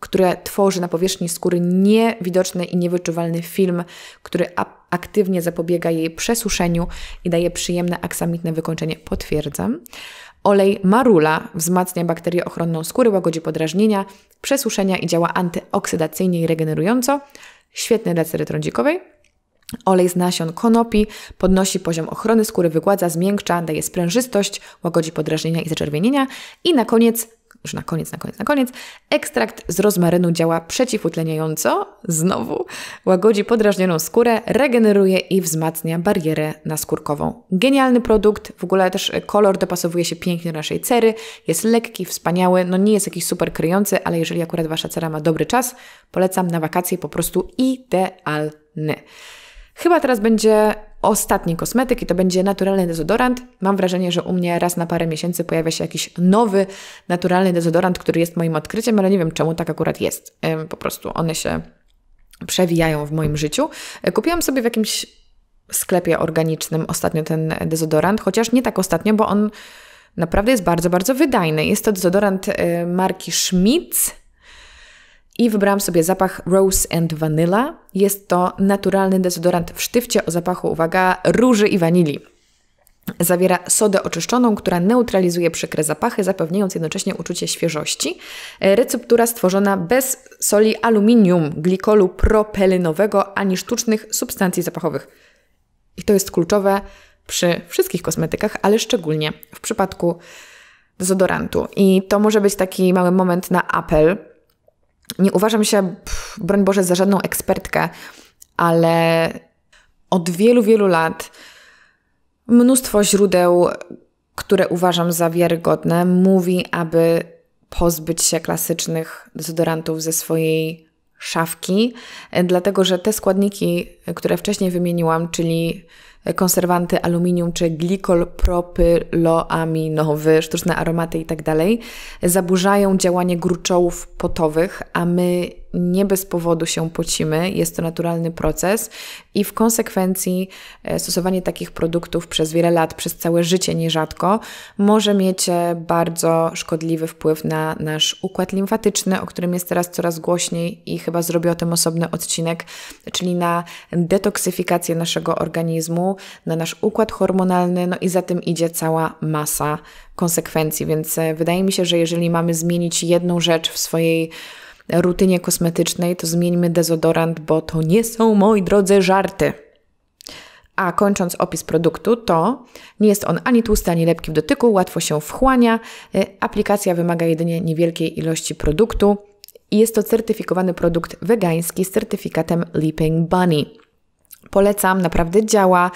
które tworzy na powierzchni skóry niewidoczny i niewyczuwalny film, który aktywnie zapobiega jej przesuszeniu i daje przyjemne aksamitne wykończenie. Potwierdzam. Olej marula wzmacnia bakterię ochronną skóry, łagodzi podrażnienia, przesuszenia i działa antyoksydacyjnie i regenerująco. Świetny dla cery trądzikowej. Olej z nasion konopi podnosi poziom ochrony skóry, wygładza, zmiękcza, daje sprężystość, łagodzi podrażnienia i zaczerwienienia. I na koniec już na koniec, na koniec, na koniec, ekstrakt z rozmarynu działa przeciwutleniająco, znowu, łagodzi podrażnioną skórę, regeneruje i wzmacnia barierę naskórkową. Genialny produkt, w ogóle też e, kolor dopasowuje się pięknie do naszej cery, jest lekki, wspaniały, no nie jest jakiś super kryjący, ale jeżeli akurat Wasza cera ma dobry czas, polecam na wakacje po prostu idealny. Chyba teraz będzie ostatni kosmetyk i to będzie naturalny dezodorant. Mam wrażenie, że u mnie raz na parę miesięcy pojawia się jakiś nowy naturalny dezodorant, który jest moim odkryciem, ale nie wiem czemu tak akurat jest. Po prostu one się przewijają w moim życiu. E, kupiłam sobie w jakimś sklepie organicznym ostatnio ten dezodorant, chociaż nie tak ostatnio, bo on naprawdę jest bardzo, bardzo wydajny. Jest to dezodorant e, marki Schmitz i wybrałam sobie zapach Rose and Vanilla. Jest to naturalny dezodorant w sztyfcie o zapachu, uwaga, róży i wanilii. Zawiera sodę oczyszczoną, która neutralizuje przykre zapachy, zapewniając jednocześnie uczucie świeżości. E, receptura stworzona bez soli aluminium, glikolu propelynowego ani sztucznych substancji zapachowych. I to jest kluczowe przy wszystkich kosmetykach, ale szczególnie w przypadku dezodorantu. I to może być taki mały moment na apel nie uważam się, pff, broń Boże, za żadną ekspertkę, ale od wielu, wielu lat mnóstwo źródeł, które uważam za wiarygodne, mówi, aby pozbyć się klasycznych dezodorantów ze swojej szafki, e, dlatego że te składniki, które wcześniej wymieniłam, czyli konserwanty aluminium czy glikol propyloaminowy, sztuczne aromaty itd. Tak zaburzają działanie gruczołów potowych, a my nie bez powodu się pocimy, jest to naturalny proces i w konsekwencji e, stosowanie takich produktów przez wiele lat, przez całe życie nierzadko, może mieć e, bardzo szkodliwy wpływ na nasz układ limfatyczny, o którym jest teraz coraz głośniej i chyba zrobię o tym osobny odcinek, czyli na detoksyfikację naszego organizmu, na nasz układ hormonalny, no i za tym idzie cała masa konsekwencji, więc e, wydaje mi się, że jeżeli mamy zmienić jedną rzecz w swojej rutynie kosmetycznej, to zmieńmy dezodorant, bo to nie są, moi drodzy, żarty. A kończąc opis produktu, to nie jest on ani tłusty, ani lepki w dotyku, łatwo się wchłania. Y, aplikacja wymaga jedynie niewielkiej ilości produktu. Jest to certyfikowany produkt wegański z certyfikatem Leaping Bunny. Polecam, naprawdę działa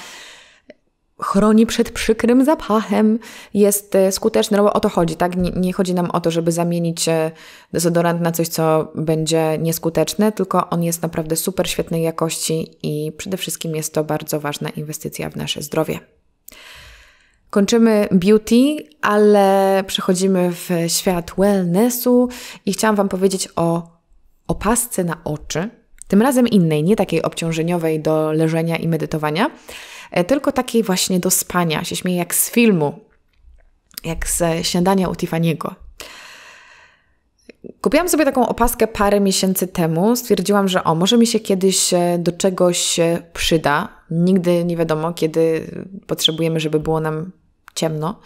chroni przed przykrym zapachem, jest e, skuteczny, no bo o to chodzi, tak? Nie, nie, chodzi nam o to, żeby zamienić e, dezodorant na coś, co będzie nieskuteczne, tylko on jest naprawdę super świetnej jakości i przede wszystkim jest to bardzo ważna inwestycja w nasze zdrowie. Kończymy beauty, ale przechodzimy w świat wellnessu i chciałam Wam powiedzieć o opasce na oczy, tym razem innej, nie takiej obciążeniowej do leżenia i medytowania, E, tylko takiej właśnie do spania. Się śmieję jak z filmu, jak z śniadania u Tiffany'ego. Kupiłam sobie taką opaskę parę miesięcy temu. Stwierdziłam, że o, może mi się kiedyś e, do czegoś e, przyda. Nigdy nie wiadomo, kiedy potrzebujemy, żeby było nam ciemno.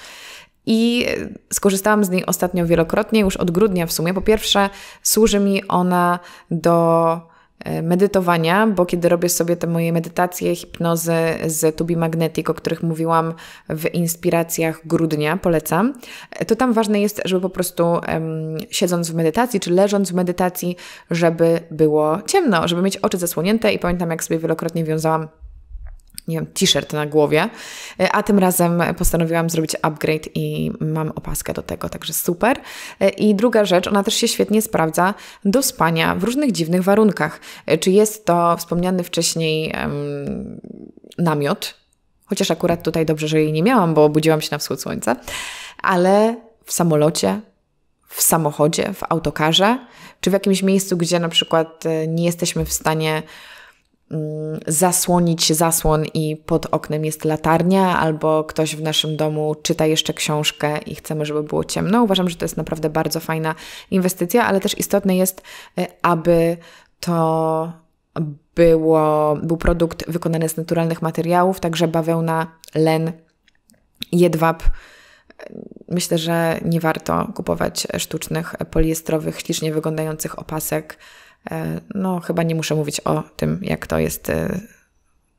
I skorzystałam z niej ostatnio wielokrotnie, już od grudnia w sumie. Po pierwsze, służy mi ona do E, medytowania, bo kiedy robię sobie te moje medytacje, hipnozy z Tubi Magnetic, o których mówiłam w inspiracjach grudnia, polecam, e, to tam ważne jest, żeby po prostu um, siedząc w medytacji, czy leżąc w medytacji, żeby było ciemno, żeby mieć oczy zasłonięte i pamiętam, jak sobie wielokrotnie wiązałam nie wiem, t-shirt na głowie, e, a tym razem postanowiłam zrobić upgrade i mam opaskę do tego, także super. E, I druga rzecz, ona też się świetnie sprawdza do spania w różnych dziwnych warunkach. E, czy jest to wspomniany wcześniej namiot, chociaż akurat tutaj dobrze, że jej nie miałam, bo budziłam się na wschód słońca, ale w samolocie, w samochodzie, w autokarze, czy w jakimś miejscu, gdzie na przykład nie jesteśmy w stanie Mm, zasłonić zasłon i pod oknem jest latarnia, albo ktoś w naszym domu czyta jeszcze książkę i chcemy, żeby było ciemno. Uważam, że to jest naprawdę bardzo fajna inwestycja, ale też istotne jest, y, aby to było, był produkt wykonany z naturalnych materiałów, także bawełna, len, jedwab. Myślę, że nie warto kupować sztucznych poliestrowych, ślicznie wyglądających opasek E, no, chyba nie muszę mówić o tym, jak to jest e,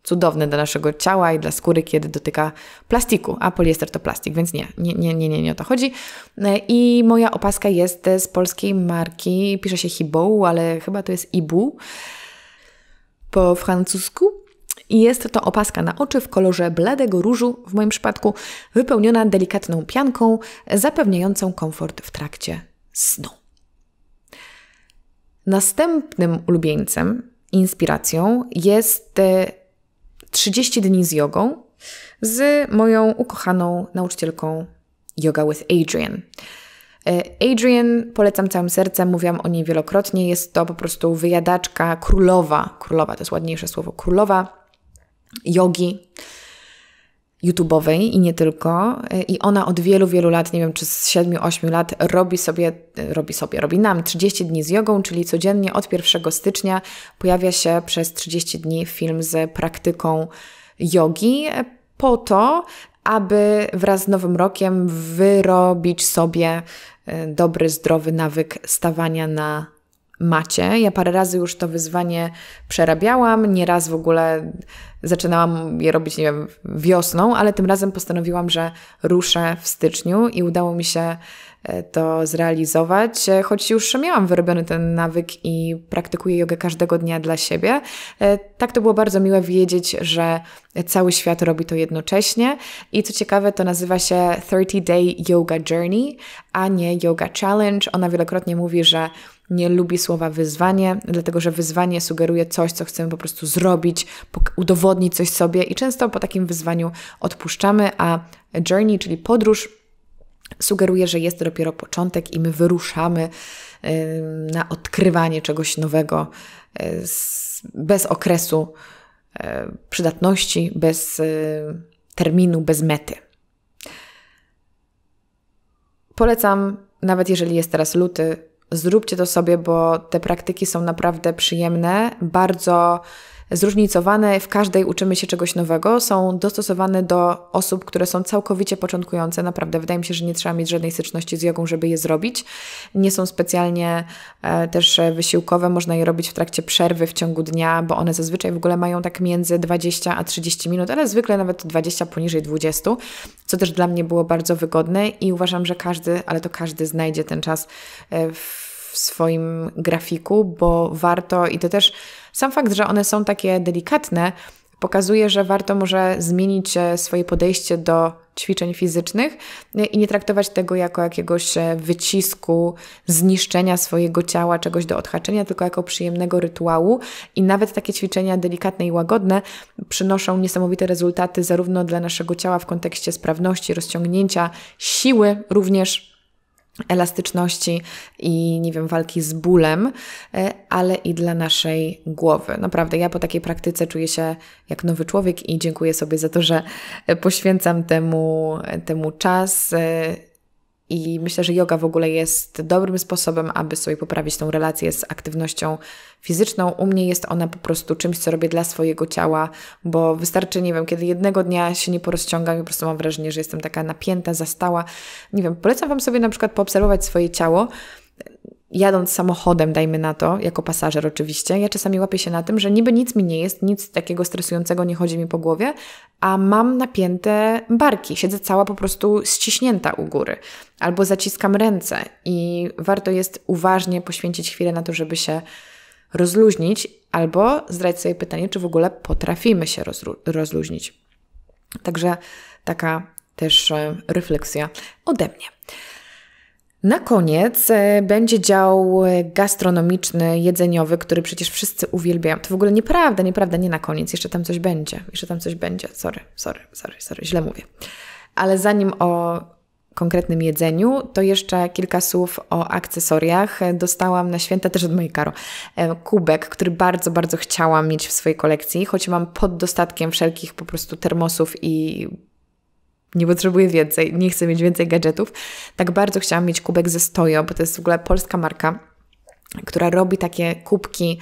cudowne dla naszego ciała i dla skóry, kiedy dotyka plastiku, a poliester to plastik, więc nie, nie, nie, nie, nie, nie o to chodzi. E, I moja opaska jest z polskiej marki, pisze się Hibou, ale chyba to jest Ibu po francusku. I jest to opaska na oczy w kolorze bladego różu, w moim przypadku, wypełniona delikatną pianką, zapewniającą komfort w trakcie snu. Następnym ulubieńcem, inspiracją jest 30 e, dni z jogą z moją ukochaną nauczycielką Yoga with Adrian. E, Adrian polecam całym sercem, mówiłam o niej wielokrotnie. Jest to po prostu wyjadaczka królowa, królowa to jest ładniejsze słowo, królowa jogi. YouTube'owej i nie tylko. I ona od wielu, wielu lat, nie wiem czy z 7-8 lat, robi sobie, robi sobie, robi nam 30 dni z jogą, czyli codziennie od 1 stycznia pojawia się przez 30 dni film z praktyką jogi po to, aby wraz z nowym rokiem wyrobić sobie e, dobry, zdrowy nawyk stawania na macie. Ja parę razy już to wyzwanie przerabiałam, nieraz w ogóle zaczynałam je robić, nie wiem, wiosną, ale tym razem postanowiłam, że ruszę w styczniu i udało mi się e, to zrealizować, e, choć już miałam wyrobiony ten nawyk i praktykuję jogę każdego dnia dla siebie. E, tak to było bardzo miłe wiedzieć, że cały świat robi to jednocześnie i co ciekawe to nazywa się 30 Day Yoga Journey, a nie Yoga Challenge. Ona wielokrotnie mówi, że nie lubi słowa wyzwanie, dlatego że wyzwanie sugeruje coś, co chcemy po prostu zrobić, udowodnić coś sobie i często po takim wyzwaniu odpuszczamy, a journey, czyli podróż, sugeruje, że jest dopiero początek i my wyruszamy na odkrywanie czegoś nowego e, bez okresu e, przydatności, bez e, terminu, bez mety. Polecam, nawet jeżeli jest teraz luty, Zróbcie to sobie, bo te praktyki są naprawdę przyjemne, bardzo zróżnicowane, w każdej uczymy się czegoś nowego, są dostosowane do osób, które są całkowicie początkujące, naprawdę. Wydaje mi się, że nie trzeba mieć żadnej styczności z jogą, żeby je zrobić. Nie są specjalnie e, też wysiłkowe, można je robić w trakcie przerwy w ciągu dnia, bo one zazwyczaj w ogóle mają tak między 20 a 30 minut, ale zwykle nawet 20 poniżej 20, co też dla mnie było bardzo wygodne i uważam, że każdy, ale to każdy znajdzie ten czas e, w w swoim grafiku, bo warto i to też sam fakt, że one są takie delikatne, pokazuje, że warto może zmienić e, swoje podejście do ćwiczeń fizycznych e, i nie traktować tego jako jakiegoś e, wycisku, zniszczenia swojego ciała, czegoś do odhaczenia, tylko jako przyjemnego rytuału. I nawet takie ćwiczenia delikatne i łagodne przynoszą niesamowite rezultaty zarówno dla naszego ciała w kontekście sprawności, rozciągnięcia, siły również elastyczności i nie wiem, walki z bólem, e, ale i dla naszej głowy. Naprawdę, ja po takiej praktyce czuję się jak nowy człowiek i dziękuję sobie za to, że poświęcam temu, temu czas e, i myślę, że yoga w ogóle jest dobrym sposobem, aby sobie poprawić tą relację z aktywnością fizyczną. U mnie jest ona po prostu czymś, co robię dla swojego ciała, bo wystarczy, nie wiem, kiedy jednego dnia się nie porozciągam i po prostu mam wrażenie, że jestem taka napięta, zastała. Nie wiem, polecam Wam sobie na przykład poobserwować swoje ciało jadąc samochodem, dajmy na to, jako pasażer oczywiście, ja czasami łapię się na tym, że niby nic mi nie jest, nic takiego stresującego nie chodzi mi po głowie, a mam napięte barki, siedzę cała po prostu ściśnięta u góry, albo zaciskam ręce i warto jest uważnie poświęcić chwilę na to, żeby się rozluźnić, albo zdać sobie pytanie, czy w ogóle potrafimy się rozluźnić. Także taka też e, refleksja ode mnie. Na koniec e, będzie dział e, gastronomiczny, jedzeniowy, który przecież wszyscy uwielbiają. To w ogóle nieprawda, nieprawda, nie na koniec, jeszcze tam coś będzie, jeszcze tam coś będzie. Sorry, sorry, sorry, sorry, źle mówię. Ale zanim o konkretnym jedzeniu, to jeszcze kilka słów o akcesoriach. E, dostałam na święta też od mojej Karo kubek, który bardzo, bardzo chciałam mieć w swojej kolekcji, choć mam pod dostatkiem wszelkich po prostu termosów i nie potrzebuję więcej, nie chcę mieć więcej gadżetów. Tak bardzo chciałam mieć kubek ze stoją, bo to jest w ogóle polska marka, która robi takie kubki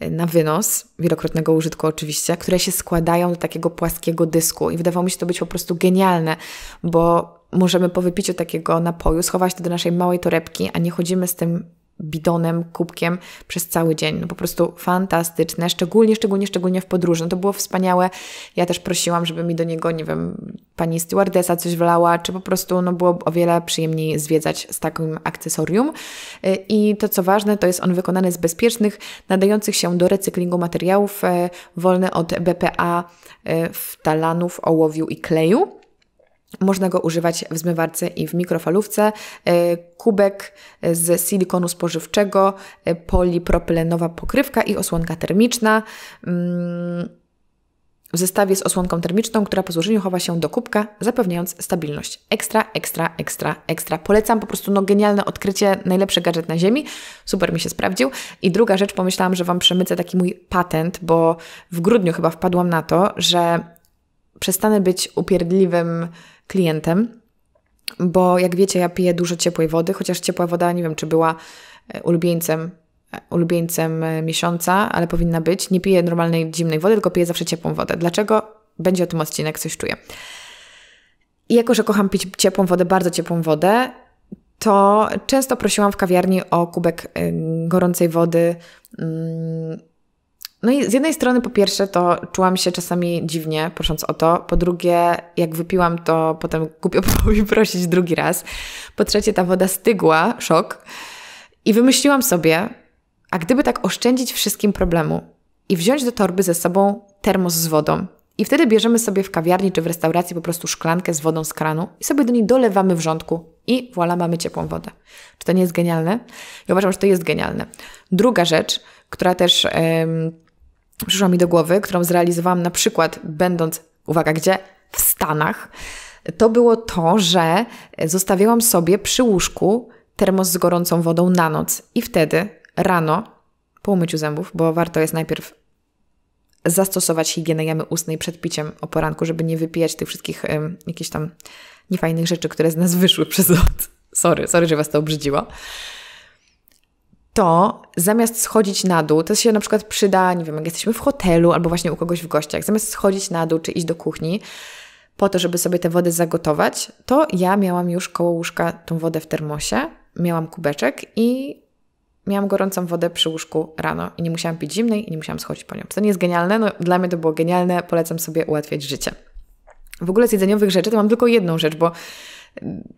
e, na wynos, wielokrotnego użytku oczywiście, które się składają do takiego płaskiego dysku i wydawało mi się to być po prostu genialne, bo możemy po wypiciu takiego napoju schować to do naszej małej torebki, a nie chodzimy z tym bidonem, kubkiem przez cały dzień. No po prostu fantastyczne, szczególnie, szczególnie, szczególnie w podróży. No to było wspaniałe. Ja też prosiłam, żeby mi do niego, nie wiem, pani stewardesa coś wlała, czy po prostu no było o wiele przyjemniej zwiedzać z takim akcesorium. Y, I to, co ważne, to jest on wykonany z bezpiecznych, nadających się do recyklingu materiałów, e, wolny od BPA, e, wtalanów, ołowiu i kleju można go używać w zmywarce i w mikrofalówce. E, kubek e, z silikonu spożywczego, e, polipropylenowa pokrywka i osłonka termiczna. Mm, w zestawie z osłonką termiczną, która po złożeniu chowa się do kubka, zapewniając stabilność. Ekstra, ekstra, ekstra, ekstra. Polecam po prostu no, genialne odkrycie, najlepszy gadżet na ziemi. Super mi się sprawdził. I druga rzecz, pomyślałam, że Wam przemycę taki mój patent, bo w grudniu chyba wpadłam na to, że przestanę być upierdliwym klientem, bo jak wiecie, ja piję dużo ciepłej wody, chociaż ciepła woda, nie wiem, czy była e, ulubieńcem, e, ulubieńcem e, miesiąca, ale powinna być. Nie piję normalnej, zimnej wody, tylko piję zawsze ciepłą wodę. Dlaczego? Będzie o tym odcinek, coś czuję. I jako, że kocham pić ciepłą wodę, bardzo ciepłą wodę, to często prosiłam w kawiarni o kubek gorącej wody mm, no i z jednej strony, po pierwsze, to czułam się czasami dziwnie, prosząc o to. Po drugie, jak wypiłam, to potem głupio było mi prosić drugi raz. Po trzecie, ta woda stygła, szok. I wymyśliłam sobie, a gdyby tak oszczędzić wszystkim problemu i wziąć do torby ze sobą termos z wodą. I wtedy bierzemy sobie w kawiarni czy w restauracji po prostu szklankę z wodą z kranu i sobie do niej dolewamy wrzątku i voilà, mamy ciepłą wodę. Czy to nie jest genialne? Ja uważam, że to jest genialne. Druga rzecz, która też... Yy, przyszła mi do głowy, którą zrealizowałam na przykład będąc, uwaga, gdzie? W Stanach, to było to, że zostawiałam sobie przy łóżku termos z gorącą wodą na noc i wtedy rano po umyciu zębów, bo warto jest najpierw zastosować higienę jamy ustnej przed piciem o poranku, żeby nie wypijać tych wszystkich um, jakichś tam niefajnych rzeczy, które z nas wyszły przez lot. Sorry, sorry, że Was to obrzydziło to zamiast schodzić na dół, to się na przykład przyda, nie wiem, jak jesteśmy w hotelu albo właśnie u kogoś w gościach, zamiast schodzić na dół czy iść do kuchni, po to, żeby sobie tę wodę zagotować, to ja miałam już koło łóżka tą wodę w termosie, miałam kubeczek i miałam gorącą wodę przy łóżku rano i nie musiałam pić zimnej i nie musiałam schodzić po nią. To nie jest genialne, no dla mnie to było genialne, polecam sobie ułatwiać życie. W ogóle z jedzeniowych rzeczy to mam tylko jedną rzecz, bo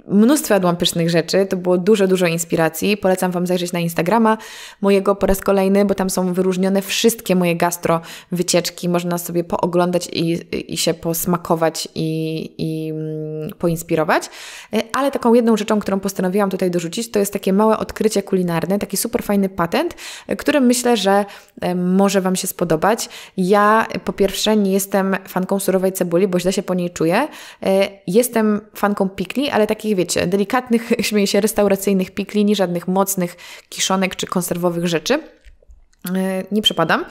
mnóstwo lampicznych rzeczy, to było dużo, dużo inspiracji. Polecam Wam zajrzeć na Instagrama mojego po raz kolejny, bo tam są wyróżnione wszystkie moje gastro wycieczki. Można sobie pooglądać i, i się posmakować i, i mm, poinspirować. E, ale taką jedną rzeczą, którą postanowiłam tutaj dorzucić, to jest takie małe odkrycie kulinarne, taki super fajny patent, e, który myślę, że e, może Wam się spodobać. Ja po pierwsze nie jestem fanką surowej cebuli, bo źle się po niej czuję. Jestem fanką pikli, ale takich wiecie, delikatnych, śmieję się, restauracyjnych pikli, nie żadnych mocnych kiszonek czy konserwowych rzeczy. Nie przepadam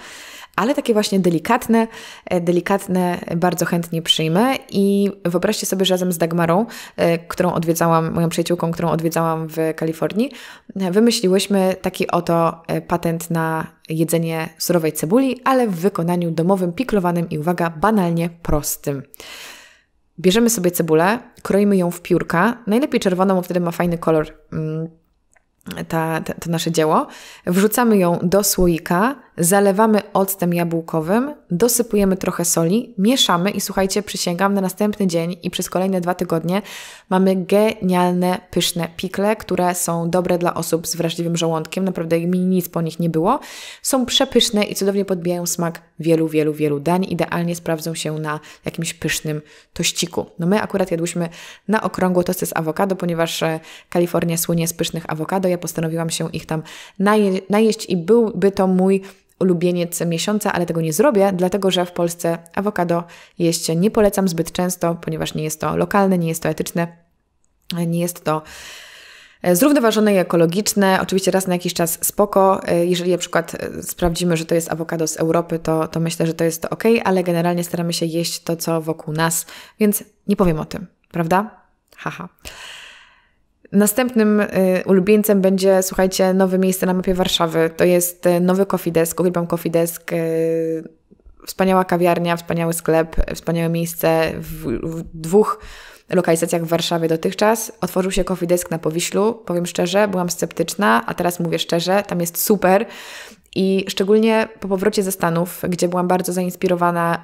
ale takie właśnie delikatne, e, delikatne bardzo chętnie przyjmę i wyobraźcie sobie, że razem z Dagmarą, e, którą odwiedzałam, moją przyjaciółką, którą odwiedzałam w Kalifornii, e, wymyśliłyśmy taki oto patent na jedzenie surowej cebuli, ale w wykonaniu domowym, piklowanym i uwaga, banalnie prostym. Bierzemy sobie cebulę, kroimy ją w piórka, najlepiej czerwoną, bo wtedy ma fajny kolor mm, ta, ta, to nasze dzieło. Wrzucamy ją do słoika, zalewamy octem jabłkowym, dosypujemy trochę soli, mieszamy i słuchajcie, przysięgam, na następny dzień i przez kolejne dwa tygodnie mamy genialne, pyszne pikle, które są dobre dla osób z wrażliwym żołądkiem, naprawdę mi nic po nich nie było. Są przepyszne i cudownie podbijają smak wielu, wielu, wielu dań. Idealnie sprawdzą się na jakimś pysznym tościku. No my akurat jadłyśmy na okrągło tosty z awokado, ponieważ e, Kalifornia słynie z pysznych awokado, ja postanowiłam się ich tam naje najeść i byłby to mój ulubieniec miesiąca, ale tego nie zrobię, dlatego że w Polsce awokado jeść nie polecam zbyt często, ponieważ nie jest to lokalne, nie jest to etyczne, nie jest to e, zrównoważone i ekologiczne. Oczywiście raz na jakiś czas spoko. E, jeżeli na przykład e, sprawdzimy, że to jest awokado z Europy, to, to myślę, że to jest to ok, ale generalnie staramy się jeść to, co wokół nas, więc nie powiem o tym, prawda? Haha. Ha. Następnym y, ulubieńcem będzie, słuchajcie, nowe miejsce na mapie Warszawy. To jest y, nowy Coffee Desk, uwielbiam Coffee Desk. Y, wspaniała kawiarnia, wspaniały sklep, wspaniałe miejsce w, w, dwóch lokalizacjach w Warszawie dotychczas. Otworzył się Coffee Desk na Powiślu. Powiem szczerze, byłam sceptyczna, a teraz mówię szczerze, tam jest super. I szczególnie po powrocie ze Stanów, gdzie byłam bardzo zainspirowana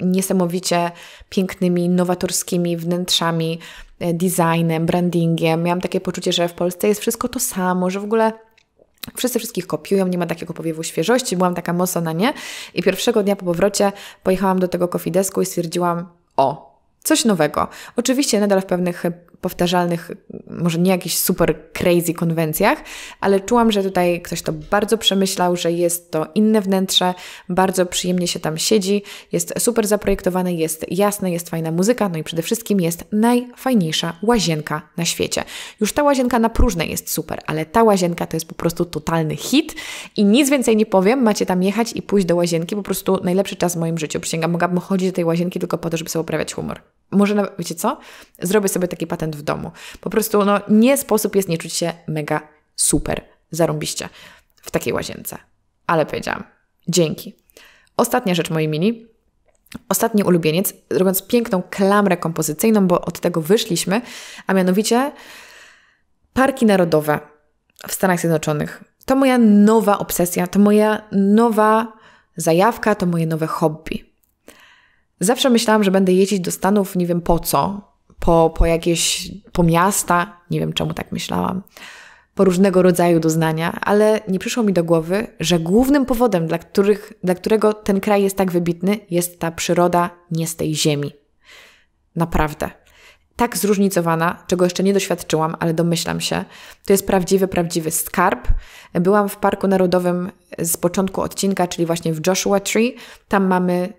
niesamowicie pięknymi, nowatorskimi wnętrzami, E, designem, brandingiem. Miałam takie poczucie, że w Polsce jest wszystko to samo, że w ogóle Wszyscy wszystkich kopiują, nie ma takiego powiewu świeżości. Byłam taka mocno na nie. I pierwszego dnia po powrocie pojechałam do tego kofidesku i stwierdziłam, o, coś nowego. Oczywiście nadal w pewnych powtarzalnych, może nie jakichś super crazy konwencjach, ale czułam, że tutaj ktoś to bardzo przemyślał, że jest to inne wnętrze, bardzo przyjemnie się tam siedzi, jest super zaprojektowane, jest jasne, jest fajna muzyka, no i przede wszystkim jest najfajniejsza łazienka na świecie. Już ta łazienka na próżne jest super, ale ta łazienka to jest po prostu totalny hit i nic więcej nie powiem, macie tam jechać i pójść do łazienki, po prostu najlepszy czas w moim życiu, przysięgam, mogłabym chodzić do tej łazienki tylko po to, żeby sobie uprawiać humor. Może, wiecie co? Zrobię sobie taki patent w domu. Po prostu no, nie sposób jest nie czuć się mega super, zarąbiście w takiej łazience. Ale powiedziałam, dzięki. Ostatnia rzecz, mojej mini. Ostatni ulubieniec, robiąc piękną klamrę kompozycyjną, bo od tego wyszliśmy, a mianowicie parki narodowe w Stanach Zjednoczonych. To moja nowa obsesja, to moja nowa zajawka, to moje nowe hobby. Zawsze myślałam, że będę jeździć do Stanów nie wiem po co, po, po jakieś, po miasta, nie wiem czemu tak myślałam, po różnego rodzaju doznania, ale nie przyszło mi do głowy, że głównym powodem, dla, których, dla którego ten kraj jest tak wybitny, jest ta przyroda nie z tej ziemi. Naprawdę. Tak zróżnicowana, czego jeszcze nie doświadczyłam, ale domyślam się, to jest prawdziwy, prawdziwy skarb. Byłam w Parku Narodowym z początku odcinka, czyli właśnie w Joshua Tree. Tam mamy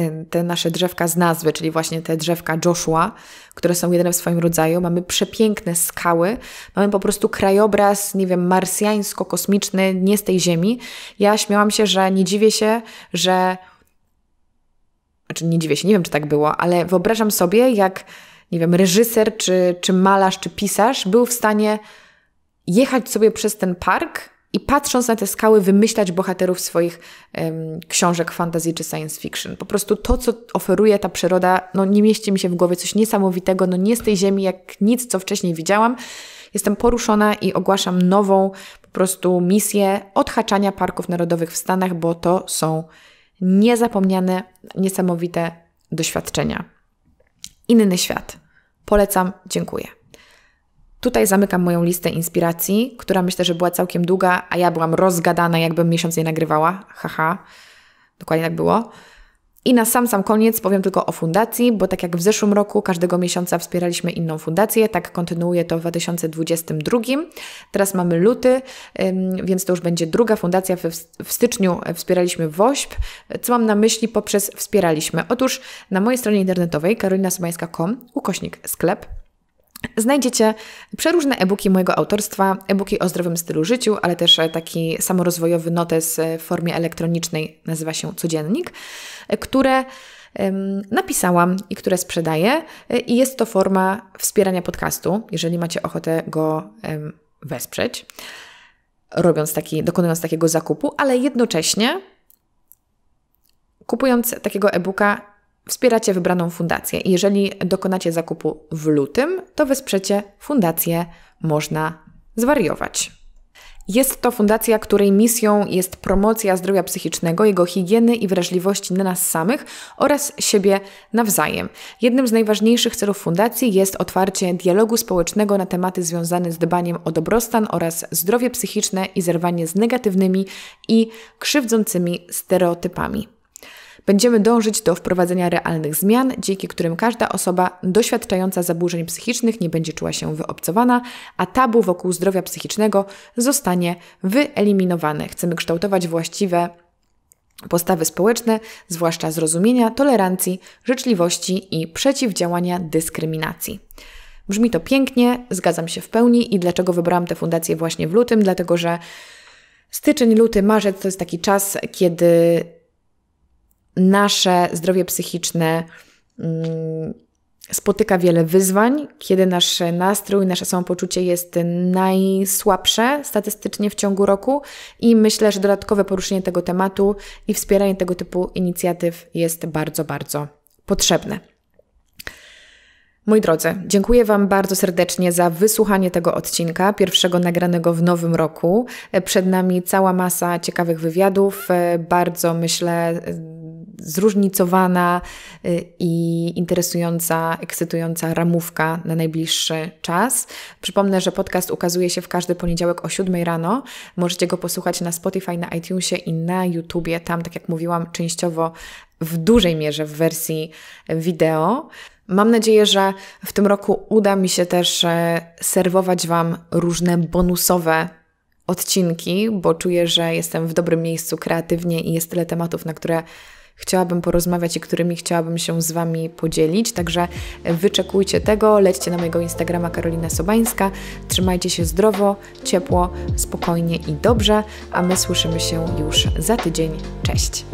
Y, te nasze drzewka z nazwy, czyli właśnie te drzewka Joshua, które są jedyne w swoim rodzaju. Mamy przepiękne skały, mamy po prostu krajobraz, nie wiem, marsjańsko-kosmiczny, nie z tej ziemi. Ja śmiałam się, że nie dziwię się, że. Znaczy, nie dziwię się, nie wiem, czy tak było, ale wyobrażam sobie, jak, nie wiem, reżyser, czy, czy malarz, czy pisarz był w stanie jechać sobie przez ten park i patrząc na te skały, wymyślać bohaterów swoich um, książek fantasy czy science fiction. Po prostu to, co oferuje ta przyroda, no nie mieści mi się w głowie coś niesamowitego, no nie z tej ziemi, jak nic, co wcześniej widziałam. Jestem poruszona i ogłaszam nową po prostu misję odhaczania parków narodowych w Stanach, bo to są niezapomniane, niesamowite doświadczenia. Inny świat. Polecam, dziękuję. Tutaj zamykam moją listę inspiracji, która myślę, że była całkiem długa, a ja byłam rozgadana, jakbym miesiąc nie nagrywała. Haha, dokładnie tak było. I na sam sam koniec powiem tylko o fundacji, bo tak jak w zeszłym roku każdego miesiąca wspieraliśmy inną fundację, tak kontynuuję to w 2022. Teraz mamy luty, więc to już będzie druga fundacja. W styczniu e, wspieraliśmy WOŚP. Co mam na myśli poprzez wspieraliśmy? Otóż na mojej stronie internetowej karolinasobańska.com ukośnik sklep Znajdziecie przeróżne e-booki mojego autorstwa, e-booki o zdrowym stylu życiu, ale też e, taki samorozwojowy notes e, w formie elektronicznej, nazywa się Codziennik, e, które napisałam i które sprzedaję. I jest to forma wspierania podcastu, jeżeli macie ochotę go wesprzeć, robiąc taki, dokonując takiego zakupu, ale jednocześnie kupując takiego e-booka wspieracie wybraną fundację. Jeżeli dokonacie zakupu w lutym, to wesprzecie fundację Można Zwariować. Jest to fundacja, której misją jest promocja zdrowia psychicznego, jego higieny i wrażliwości na nas samych oraz siebie nawzajem. Jednym z najważniejszych celów fundacji jest otwarcie dialogu społecznego na tematy związane z dbaniem o dobrostan oraz zdrowie psychiczne i zerwanie z negatywnymi i krzywdzącymi stereotypami. Będziemy dążyć do wprowadzenia realnych zmian, dzięki którym każda osoba doświadczająca zaburzeń psychicznych nie będzie czuła się wyobcowana, a tabu wokół zdrowia psychicznego zostanie wyeliminowane. Chcemy kształtować właściwe postawy społeczne, zwłaszcza zrozumienia, tolerancji, życzliwości i przeciwdziałania dyskryminacji. Brzmi to pięknie, zgadzam się w pełni i dlaczego wybrałam tę fundację właśnie w lutym? Dlatego, że styczeń, luty, marzec to jest taki czas, kiedy nasze zdrowie psychiczne mm, spotyka wiele wyzwań, kiedy nasz nastrój, nasze samopoczucie jest najsłabsze statystycznie w ciągu roku i myślę, że dodatkowe poruszenie tego tematu i wspieranie tego typu inicjatyw jest bardzo, bardzo potrzebne. Moi drodzy, dziękuję Wam bardzo serdecznie za wysłuchanie tego odcinka, pierwszego nagranego w nowym roku. Przed nami cała masa ciekawych wywiadów, bardzo myślę zróżnicowana y, i interesująca, ekscytująca ramówka na najbliższy czas. Przypomnę, że podcast ukazuje się w każdy poniedziałek o 7 rano. Możecie go posłuchać na Spotify, na iTunesie i na YouTubie. Tam, tak jak mówiłam, częściowo w dużej mierze w wersji wideo. Mam nadzieję, że w tym roku uda mi się też e, serwować Wam różne bonusowe odcinki, bo czuję, że jestem w dobrym miejscu kreatywnie i jest tyle tematów, na które chciałabym porozmawiać i którymi chciałabym się z Wami podzielić. Także e, wyczekujcie tego, lećcie na mojego Instagrama Karolina Sobańska. Trzymajcie się zdrowo, ciepło, spokojnie i dobrze, a my słyszymy się już za tydzień. Cześć!